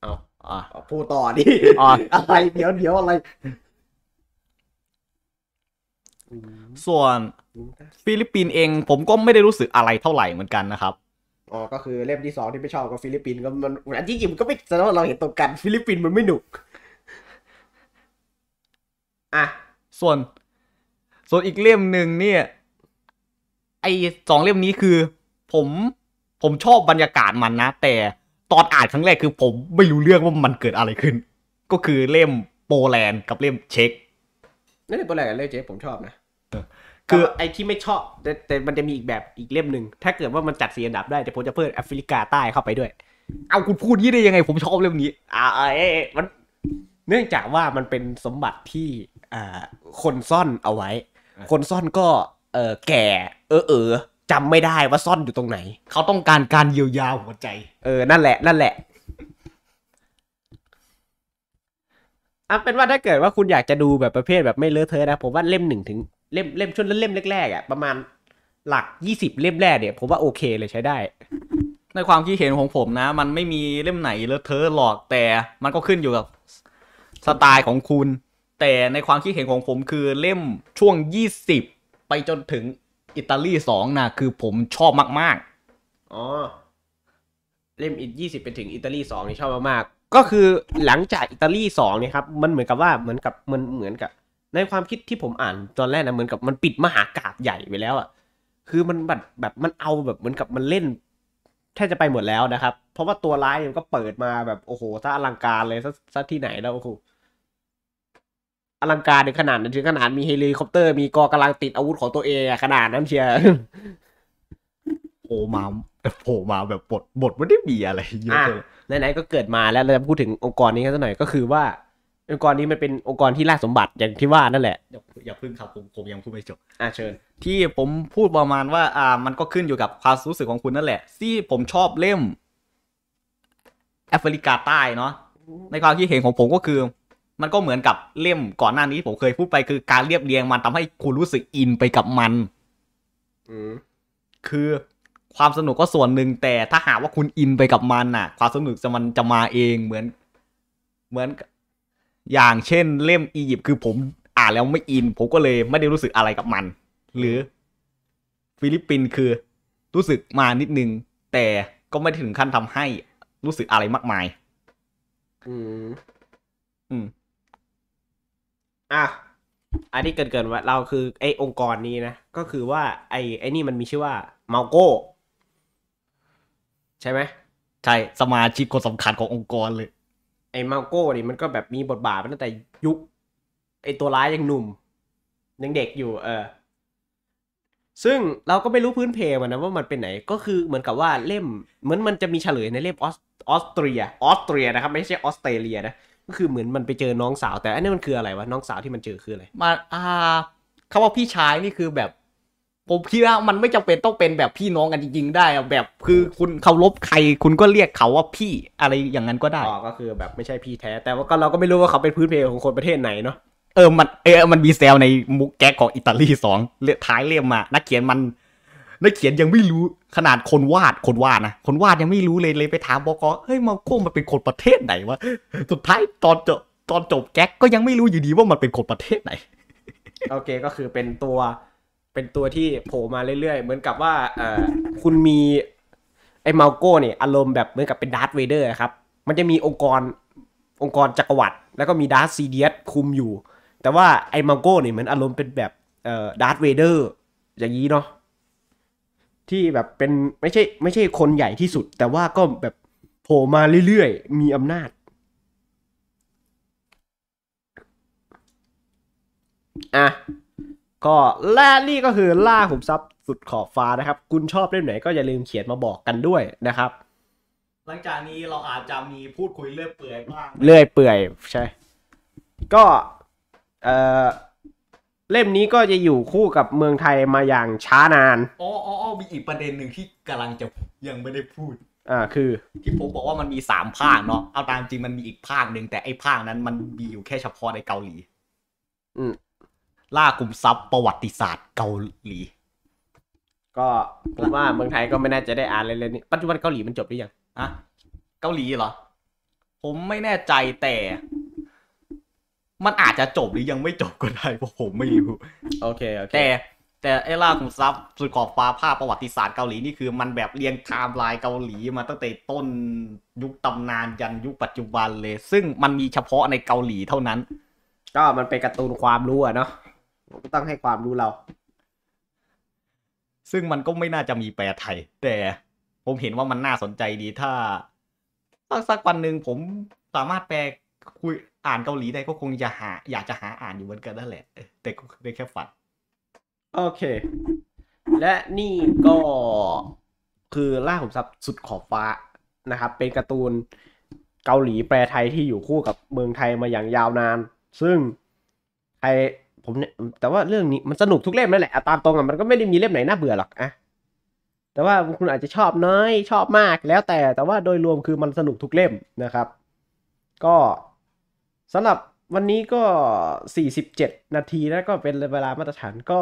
เอาอ่ะพูดต่อดิอ่อะไรเดี๋ยวเดี๋ยวอะไร ส่วนฟิลิปปินส์เองผมก็ไม่ได้รู้สึกอะไรเท่าไหร่เหมือนกันนะครับ อ๋อ ก็คือเล่มที่สองที่ไม่ชอบกับฟิลิปปินส์ก็มันอันที่จริงก็ไม่แสดงว่าเราเห็นตรงกัน ฟิลิปปินส์มันไม่หนุกอ่ะ ส่วนส่วนอีกเล่มหนึ่งเนี่ย ไอสองเล่มนี้คือ ผมผมชอบบรรยากาศมันนะแต่ตอนอ่านครั้งแรกคือผมไม่รู้เรื่องว่ามันเกิดอะไรขึ้นก็คือเล่มโปแลนด์กับเล่มเช็กนั่นเป็นโปแลนด์กับเล่มเช็กผมชอบนะคือไอที่ไม่ชอบ แต่แต่มันจะมีอีกแบบอีกเล่มหนึ่งถ้าเกิดว่ามันจัดสีอันดับได้แต่ผมจะเพิ่มแอฟริกาใต้เข้าไปด้วย เอาคุณพูดยี่ได้ยังไง ผมชอบเล่มนี้ อ่าเอ๊ะมันเนื่องจากว่ามันเป็นสมบัติที่อ่าคนซ่อนเอาไว้คนซ่อนก็เออแก่ เออเออจำไม่ได้ว่าซ่อนอยู่ตรงไหน เขาต้องการการเยียวยาหัวใจ เออนั่นแหละ นั่นแหละอ่ะเป็นว่าถ้าเกิดว่าคุณอยากจะดูแบบประเภทแบบไม่เลอะเทอะนะผมว่าเล่มหนึ่งถึง เล่มเล่มช่วงเล่มแรกๆอ่ะประมาณหลักยี่สิบเล่มแรกเนี่ยผมว่าโอเคเลยใช้ได้ ในความคิดเห็นของผมนะ มันไม่มีเล่มไหนเลอะเทอะหรอกแต่มันก็ขึ้นอยู่กับสไตล์ของคุณแต่ในความคิดเห็นของผมคือเล่มช่วง 20 ไปจนถึงอิตาลีสองนะคือผมชอบมากๆอ๋อเล่มอีกยี่สิบไปถึงอิตาลีสองนี่ชอบมากๆ ก็คือหลังจากอิตาลีสองเนี่ยครับมันเหมือนกับว่าเหมือนกับมันเหมือนกับ ในความคิดที่ผมอ่านตอนแรกนะเหมือนกับมันปิดมหากาบใหญ่ไปแล้วอ่ะคือมันแบบแบบมันเอาแบบเหมือนกับมันเล่น แทบจะไปหมดแล้วนะครับ เพราะว่าตัวร้ายมันก็เปิดมาแบบ โอ้โหซะอลังการเลยซะที่ไหนแล้วโอ้โหอลังการถึงขนาดนั้นถึงขนาดมีเฮลิคอปเตอร์มีกองกำลังติดอาวุธของตัวเองขนาดนั้นเชียร์โผล่มาโผล่มาแบบบทบทไม่ได้มีอะไรเยอะเลยไหนๆก็เกิดมาแล้วเราจะพูดถึงองค์กรนี้กันสักหน่อยก็คือว่า องค์กรนี้มันเป็นองค์กรที่ล่าสมบัติอย่างที่ว่านั่นแหละ อย่าพึ่งครับผมผมยังพูดไม่จบ อ่าเชิญ ที่ผมพูดประมาณว่าอ่า มันก็ขึ้นอยู่กับความรู้สึกของคุณนั่นแหละที่ผมชอบเล่ม แอฟริกาใต้เนาะในความคิดเห็นของผมก็คือมันก็เหมือนกับเล่มก่อนหน้านี้ผมเคยพูดไปคือการเรียบเรียงมันทำให้คุณรู้สึกอินไปกับมันคือความสนุกก็ส่วนหนึ่งแต่ถ้าหากว่าคุณอินไปกับมันน่ะ ความสนุกจะมันจะมาเองเหมือน เหมือนอย่างเช่น เล่มอียิปต์คือผม อ่านแล้วไม่อิน ผมก็เลยไม่ได้รู้สึกอะไรกับมัน หรือ ฟิลิปปินส์คือ รู้สึกมานิดนึง แต่ก็ไม่ถึงขั้นทำให้รู้สึกอะไรมากมาย อืมอืมอ่ะ อันนี้เกินเกินว่าเราคือไอ้องค์กรนี้นะ ก็คือว่าไอ้ไอ้นี่มันมีชื่อว่าเมาโก้ ใช่ไหมใช่สมาชิกคนสำคัญขององค์กรเลย ไอ้เมาโก้นี่มันก็แบบมีบทบาทมาตั้งแต่ยุค ไอ้ตัวร้ายยังหนุ่มยังเด็กอยู่เออ ซึ่งเราก็ไม่รู้พื้นเพมันนะว่ามันเป็นไหนก็คือเหมือนกับว่าเล่มเหมือนมันจะมีเฉลยในเล่มออสออสเตรียออสเตรียนะครับ ไม่ใช่ออสเตรเลียนะก็คือเหมือนมันไปเจอน้องสาวแต่อันนี้มันคืออะไรวะน้องสาวที่มันเจอคืออะไรมาอ่าคาว่าพี่ชายนี่คือแบบผมคิดว่ามันไม่จำเป็นต้องเป็นแบบพี่น้องกันจริงๆได้แบบคือคุณเคารพใคร คุณก็เรียกเขาว่าพี่อะไรอย่างนั้นก็ได้อ๋อก็คือแบบไม่ใช่พี่แท้ แต่ว่าก็เราก็ไม่รู้ว่าเขาเป็นพื้นเพของคนประเทศไหนเนาะเออมันเออมันมีแซลในมุกแก๊กของอิตาลีสองเลือท้ายเรียมมานักเขียนมันแล้วเขียนยังไม่รู้ขนาดคนวาดคนวาดนะ คนวาดยังไม่รู้เลยเลยไปถามบอกเฮ้ยมาโค้มันเป็นคนประเทศไหนวะสุดท้ายตอนจบตอนจบแก๊กก็ยังไม่รู้อยู่ดีว่ามันเป็นคนประเทศไหนโอเคก็คือเป็นตัวเป็นตัวที่โผล่มาเรื่อยๆเหมือนกับว่าเออคุณมีไอ้มาโก้เนี่ยอารมณ์แบบเหมือนกับเป็นดาร์ธเวเดอร์ครับมันจะมีองค์กรองค์กรจักรวรรดิแล้วก็มีดาร์ธซีเดียสคุมอยู่ แต่ว่าไอ้มาโก้เนี่ยเหมือนอารมณ์เป็นแบบเออดาร์ธเวเดอร์อย่างนี้เนาะที่แบบเป็นไม่ใช่ไม่ใช่คนใหญ่ที่สุด แต่ว่าก็แบบโผล่มาเรื่อยๆ มีอำนาจ อ่ะก็แลกนี่ก็คือล่าขุมทรัพย์สุดขอบฟ้านะครับ คุณชอบเล่มไหนก็อย่าลืมเขียนมาบอกกันด้วยนะครับ หลังจากนี้เราอาจจะมีพูดคุยเลื่อยเปื่อยบ้างเลื่อยเปื่อยใช่ ก็เอ่อเล่มนี้ก็จะอยู่คู่กับเมืองไทยมาอย่างช้านาน อ๋ออ๋อมีอีกประเด็นหนึ่งที่กำลังจะยังไม่ได้พูด อ่า คือ ที่ผมบอกว่ามันมีสามภาคเนาะ เอาตามจริงมันมีอีกภาคหนึ่งแต่ไอ้ภาคนั้นมันมีอยู่แค่เฉพาะในเกาหลี อืม ล่ากลุ่มซับประวัติศาสตร์เกาหลี ก็ผมว่าเมืองไทยก็ไม่น่าจะได้อ่านเลยเลยนี่ ปัจจุบันเกาหลีมันจบหรือยังอะเกาหลีเหรอ ผมไม่แน่ใจแต่มันอาจจะจบหรือยังไม่จบก็ได้เพราะผมไม่รู้โอเค แต่ แต่ ไอ้ล่าขอมทรับสุดขอบฟ้าภาพประวัติศาสตร์เกาหลี นี่คือมันแบบเรียงไทม์ไลน์เกาหลีมาตั้งแต่ต้นยุคตำนานยันยุคปัจจุบันเลย ซึ่งมันมีเฉพาะในเกาหลีเท่านั้น ก็มันเป็นการ์ตูนความรู้อะเนาะต้องให้ความรู้เรา ซึ่งมันก็ไม่น่าจะมีแปลไทย แต่ผมเห็นว่ามันน่าสนใจดีถ้าสักวันหนึ่งผมสามารถแปลคุยอ่านเกาหลีได้ก็คงจะหาอยากจะหาอ่านอยู่เหมือนกันนั่นแหละแต่ก็ได้แค่ฝันโอเค และนี่ก็ คือล่าขุมทรัพย์สุดขอบฟ้านะครับ เป็นการ์ตูนเกาหลีแปลไทยที่อยู่คู่กับเมืองไทยมาอย่างยาวนาน ซึ่งไอผมเนี่ยแต่ว่าเรื่องนี้มันสนุกทุกเล่มนั่นแหละตามตรงอ่ะมันก็ไม่ได้มีเล่มไหนน่าเบื่อหรอกอะแต่ว่าคุณอาจจะชอบน้อยชอบมากแล้วแต่แต่ว่าโดยรวมคือมันสนุกทุกเล่มนะครับ ก็สำหรับวันนี้ก็ 47 นาทีแล้วก็เป็นเวลามาตรฐานก็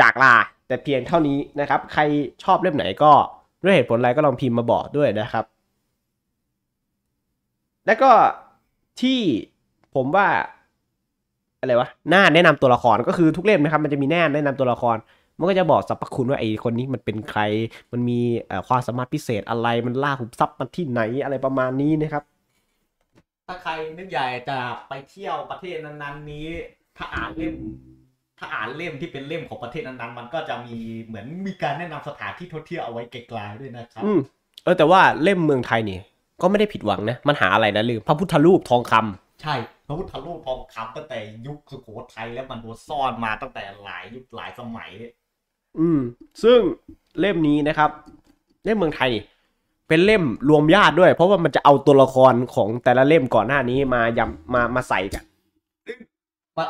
จากลาแต่เพียงเท่านี้นะครับ ใครชอบเล่มไหน ก็ด้วยเหตุผลอะไรก็ลองพิมพ์มาบอกด้วยนะครับ แล้วก็ที่ผมว่าอะไรวะหน้าแนะนำตัวละครก็คือทุกเล่มนะครับมันจะมีหน้าแนะนำตัวละครมันก็จะบอกสรรพคุณว่าไอคนนี้มันเป็นใคร มันมีความสามารถพิเศษอะไรมันล่าหุบทรัพย์มาที่ไหนอะไรประมาณนี้นะครับถ้าใครนึกใหญ่จะไปเที่ยวประเทศนั้นๆ นี้ ถ้าอ่านเล่ม ถ้าอ่านเล่มที่เป็นเล่มของประเทศนั้นๆ มันก็จะมีเหมือนมีการแนะนำสถานที่ท่องเที่ยวเอาไว้ไกลๆด้วยนะครับ อืม เออแต่ว่าเล่มเมืองไทยนี่ก็ไม่ได้ผิดหวังนะ มันหาอะไรนะลืมพระพุทธรูปทองคำ ใช่ พระพุทธรูปทองคำตั้งแต่ยุคสุโขทัยแล้วมันโดนซ่อนมาตั้งแต่หลายยุคหลายสมัย อืม ซึ่งเล่มนี้นะครับ เล่มเมืองไทยนีเป็นเล่มรวมญาติด้วย เพราะว่ามันจะเอาตัวละครของแต่ละเล่มก่อนหน้านี้มายำมามาใส่กันมา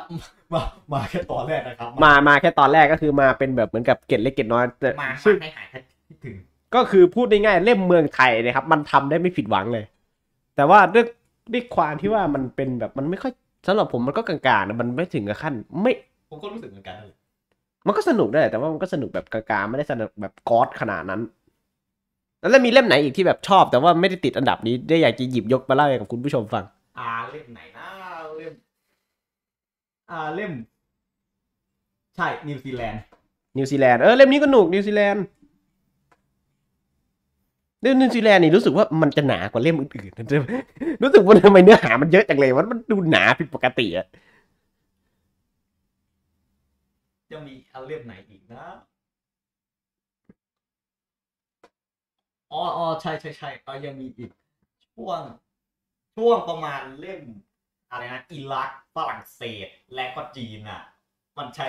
มามาแค่ตอนแรกนะครับมามาแค่ตอนแรกก็คือ มาเป็นแบบเหมือนกับเกล็ดเล็กเกล็ดน้อยแต่มาซึ่งไม่หายคิดถึงก็คือพูดง่ายๆเล่มเมืองไทยนะครับมันทำได้ไม่ผิดหวังเลย แต่ว่าด้วยด้วยความที่ว่ามันเป็นแบบมันไม่ค่อยสำหรับผมมันก็กลางๆนะมันไม่ถึงกับขั้น ไม่ผมก็รู้สึกเหมือนกันมันก็สนุกได้แต่ว่ามันก็สนุกแบบกลางๆไม่ได้สนุกแบบก๊อดขนาดนั้นแล้วมีเล่มไหนอีกที่แบบชอบแต่ว่าไม่ได้ติดอันดับนี้ได้อยากจะหยิบยกมาเล่าให้กับคุณผู้ชมฟัง อ่าเล่มไหนนะเล่มอ่าเล่ม ใช่นิวซีแลนด์นิวซีแลนด์เออเล่มนี้ก็หนุกนิวซีแลนด์เล่มนิวซีแลนด์นี่รู้สึกว่ามันจะหนากว่าเล่มอื่นๆนะรู้สึกว่าทำไมเนื้อหามันเยอะจังเลยว่ามันดูหนาผิดปกติอะจะมีเล่มไหนอีกนะอ๋ออ๋อใช่ใช่ใช่ ก็ยังมีอีกช่วง ช่วงประมาณเล่มอะไรนะอิรักฝรั่งเศส และก็จีนอ่ะ มันใช้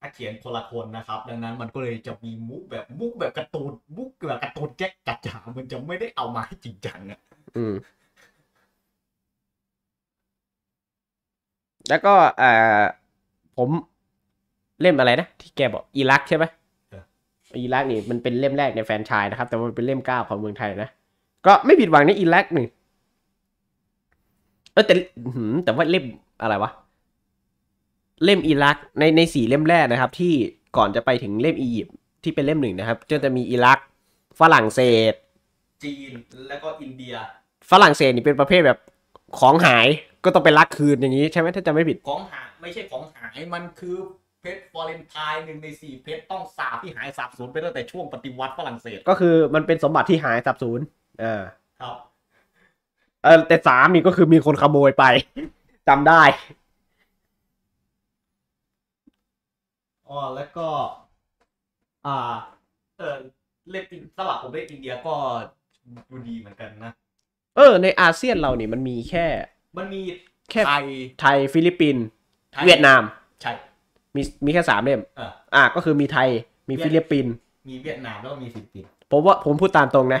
ถ้าเขียนคนละคนนะครับ ดังนั้นมันก็เลยจะมีมุกแบบมุกแบบการ์ตูนมุกแบบการ์ตูนแก๊กจัดจ๋ามันจะไม่ได้เอามาให้จริงจังอ่ะ อืมแล้วก็อ่าผมเล่มอะไร นะที่แกบอกอิรักใช่ไหมอิรักนี่มันเป็นเล่มแรกในแฟนชายนะครับแต่มันเป็นเล่มเก้าของเมืองไทยนะ ก็ไม่ผิดหวังในอิรักหนึ่งเออแต่แต่ว่าเล่มอะไรวะ เล่มอิรักในในสี่เล่มแรกนะครับ ที่ก่อนจะไปถึงเล่มอียิปต์ที่เป็นเล่มหนึ่งนะครับจะจะมีอิรักฝรั่งเศส จีนแล้วก็อินเดีย ฝรั่งเศสนี่เป็นประเภทแบบของหายก็ต้องไปรักคืนอย่างนี้ใช่ไหมถ้าจะไม่ผิดของหายไม่ใช่ของหายมันคือเพชรฟอเรนทายหนึ่งในสี่เพชร ต้องสาบที่หายสาบสูญไปตั้งแต่ช่วงปฏิวัติฝรั่งเศส ก็คือมันเป็นสมบัติที่หายสาบสูญเออ ครับเออแต่สามีก็คือมีคนขโมยไปจำได้ อ๋อ แล้วก็ อ่าเออเลินสลับผมเล็บอินเดียก็ดูดีเหมือนกันนะ เออ ในอาเซียนเราเนี่ยมันมีแค่ มันมีแค่ไทยไทย ฟิลิปปินส์เวียดนาม ใช่มีมีแค่สามเล่ม อ่า ก็คือมีไทย มี ฟิลิปปินส์มีเวียดนามแล้วมีฟิลิปปินส์ผมว่าผมพูดตามตรงนะ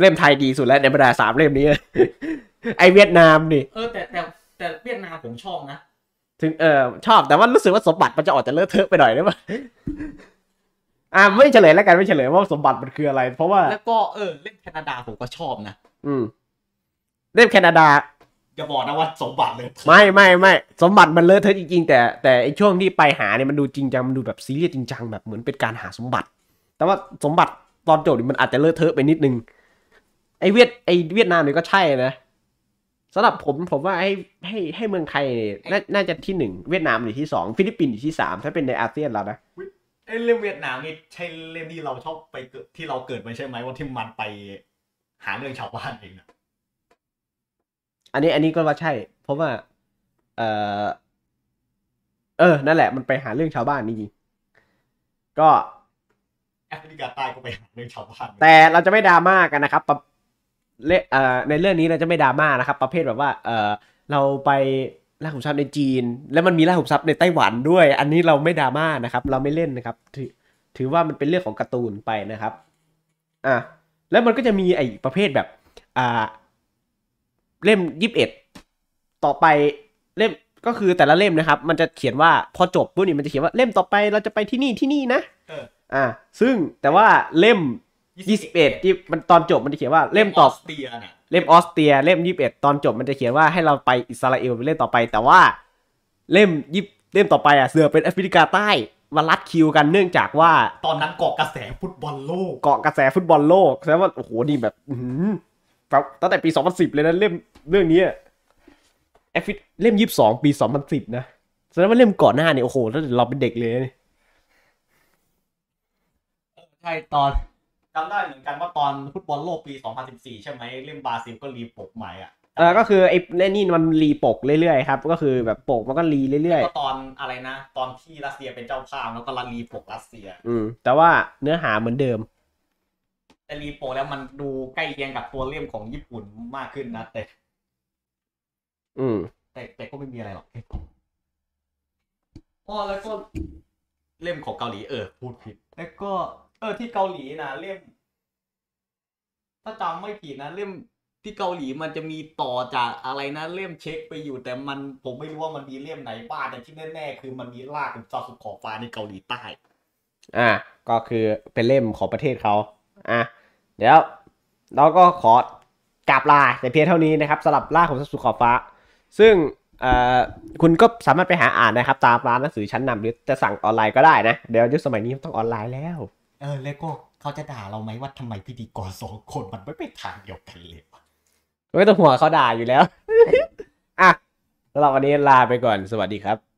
เล่มไทยดีสุดแล้วในบรรดาสามเล่มนี้ ไอเวียดนามนี่ เออ แต่แต่แต่เวียดนามผมชอบนะ ถึง เออชอบแต่ว่ารู้สึกว่าสมบัติมันจะออกจะเลอะเทอะไปหน่อยได้ไหมอ่าไม่เฉลยแล้วกันไม่เฉลยว่าสมบัติมันคืออะไร เพราะว่า แล้วก็ เออเล่นแคนาดา ผมก็ชอบนะ อืมเล่นแคนาดาอบอกนะว่าสมบัติเลยไม่ไม่ไม่สมบัติมันเลอะเทอะจริงๆแต่แต่ไอช่วงที่ไปหาเนี่ยมันดูจริงจังมันดูแบบซีเรียสจริงจังแบบเหมือนเป็นการหาสมบัติ แต่ว่าสมบัติตอนจบมันอาจจะเลอะเทอะไปนิดนึงไอเวียดไอเวียดนามเนี่ยก็ใช่นะสำหรับผมผมว่าให้ให้ให้เมืองไทยเนี่ยน่าจะที่หนึ่งเวียดนามอยู่ที่สองฟิลิปปินส์อยู่ที่สามถ้าเป็นในอาเซียนแล้วนะไอเรื่องเวียดนามนี่ใช่เรื่องที่เราชอบไปที่เราเกิดไาใช่ไหมว่าที่มันไปหาเรื่องชาวบ้านเองนะอันนี้อันนี้ก็ว่าใช่ เพราะว่าเออเออ นั่นแหละ มันไปหาเรื่องชาวบ้านจริงก็แอฟริกาใต้ก็ไปหาเรื่องชาวบ้าน แต่เราจะไม่ดราม่ากันนะครับเลเอ่อในเรื่องนี้เราจะไม่ดราม่านะครับ ประเภทแบบว่า เออเราไปล่าขุมทรัพย์ในจีน แล้วมันมีล่าขุมทรัพย์ในไต้หวันด้วย อันนี้เราไม่ดราม่านะครับ เราไม่เล่นนะครับถือถือว่ามันเป็นเรื่องของการ์ตูนไปนะครับ อ่ะแล้วมันก็จะมีไอ้ประเภทแบบ อ่าเล่มยี่สิบเอ็ดต่อไปเล่มก็คือแต่ละเล่มนะครับมันจะเขียนว่า พอจบปุ๊บนี่มันจะเขียนว่าเล่มต่อไปเราจะไปที่นี่ที่นี่นะอ่าซึ่งแต่ว่าเล่มยี่สิบเอ็ดที่มันตอนจบมันจะเขียนว่าเล่มต่อเตียเล่มออสเตีย เล่มยี่สิบเอ็ดตอนจบมันจะเขียนว่าให้เราไปอิสราเอลเล่มต่อไป แต่ว่า เล่มยี่เล่มต่อไปอ่ะเสือเป็นแอฟริกาใต้มาลัดคิวกันเนื่องจากว่าตอนนั้นเกาะกระแสฟุตบอลโลกเกาะกระแสฟุตบอลโลกแสดงว่าโอ้โหนี่แบบบตั้งแต่ปี 2010 เลยนะเล่มเรื่องนี้เอฟฟิเล่ม 22 ปี 2010 นะแสดงว่าเล่มก่อนหน้านี่โอ้โหตล้วเราเป็นเด็กเลยใช่ตอนจำได้เหมือน กันว่าตอนฟุตบอลโลกปี 2014 ใช่ไหมเล่มบาซิลก็รีปกใหม่อ่ะเออก็คือไอ้แน่นนี่มันรีปกเรื่อยๆครับก็คือแบบปกมันก็รีเรื่อยๆก็ตอนอะไรนะตอนที่รัสเซียเป็นเจ้าภาพแล้วก็รีปกรัสเซีย อืม แต่ว่าเนื้อหาเหมือนเดิมต่รีโปแล้วมันดูใกล้เคียงกับตัวเล่มของญี่ปุ่นมากขึ้นนะแต่ อืมแต่แต่ก็ไม่มีอะไรหรอกอ๋อแล้วก็เล่มของเกาหลีเออพูดผิดแล้วก็ เออ ที่เกาหลีนะเล่มถ้าจำไม่ผิดนะเล่มที่เกาหลีมันจะมีต่อจากอะไรนะเล่มเช็คไปอยู่ แต่มันผมไม่รู้ว่ามันมีเล่มไหนบ้างแต่ที่แน่ๆคือ มันมีลากของจอสุขอฟ้าในเกาหลีใต้ อ่ะก็คือเป็นเล่มของประเทศเขาอ่ะเดี๋ยวเราก็ขอกราบลาแต่เพียงเท่านี้นะครับสลับล่าของสัตว์สุขอบฟ้า ซึ่งคุณก็สามารถไปหาอ่านนะครับ ตามร้านหนังสือชั้นนำหรือจะสั่งออนไลน์ก็ได้นะเดี๋ยวยุคสมัยนี้ต้องออนไลน์แล้ว เออเลโก้เขาจะด่าเราไหมว่าทำไมพิธีกรสองคนมันไม่ไปทางเดียวกันเลยไม่ต้องหัวเขาด่าอยู่แล้วอ่ะสำหรับวันนี้ลาไปก่อนสวัสดีครับ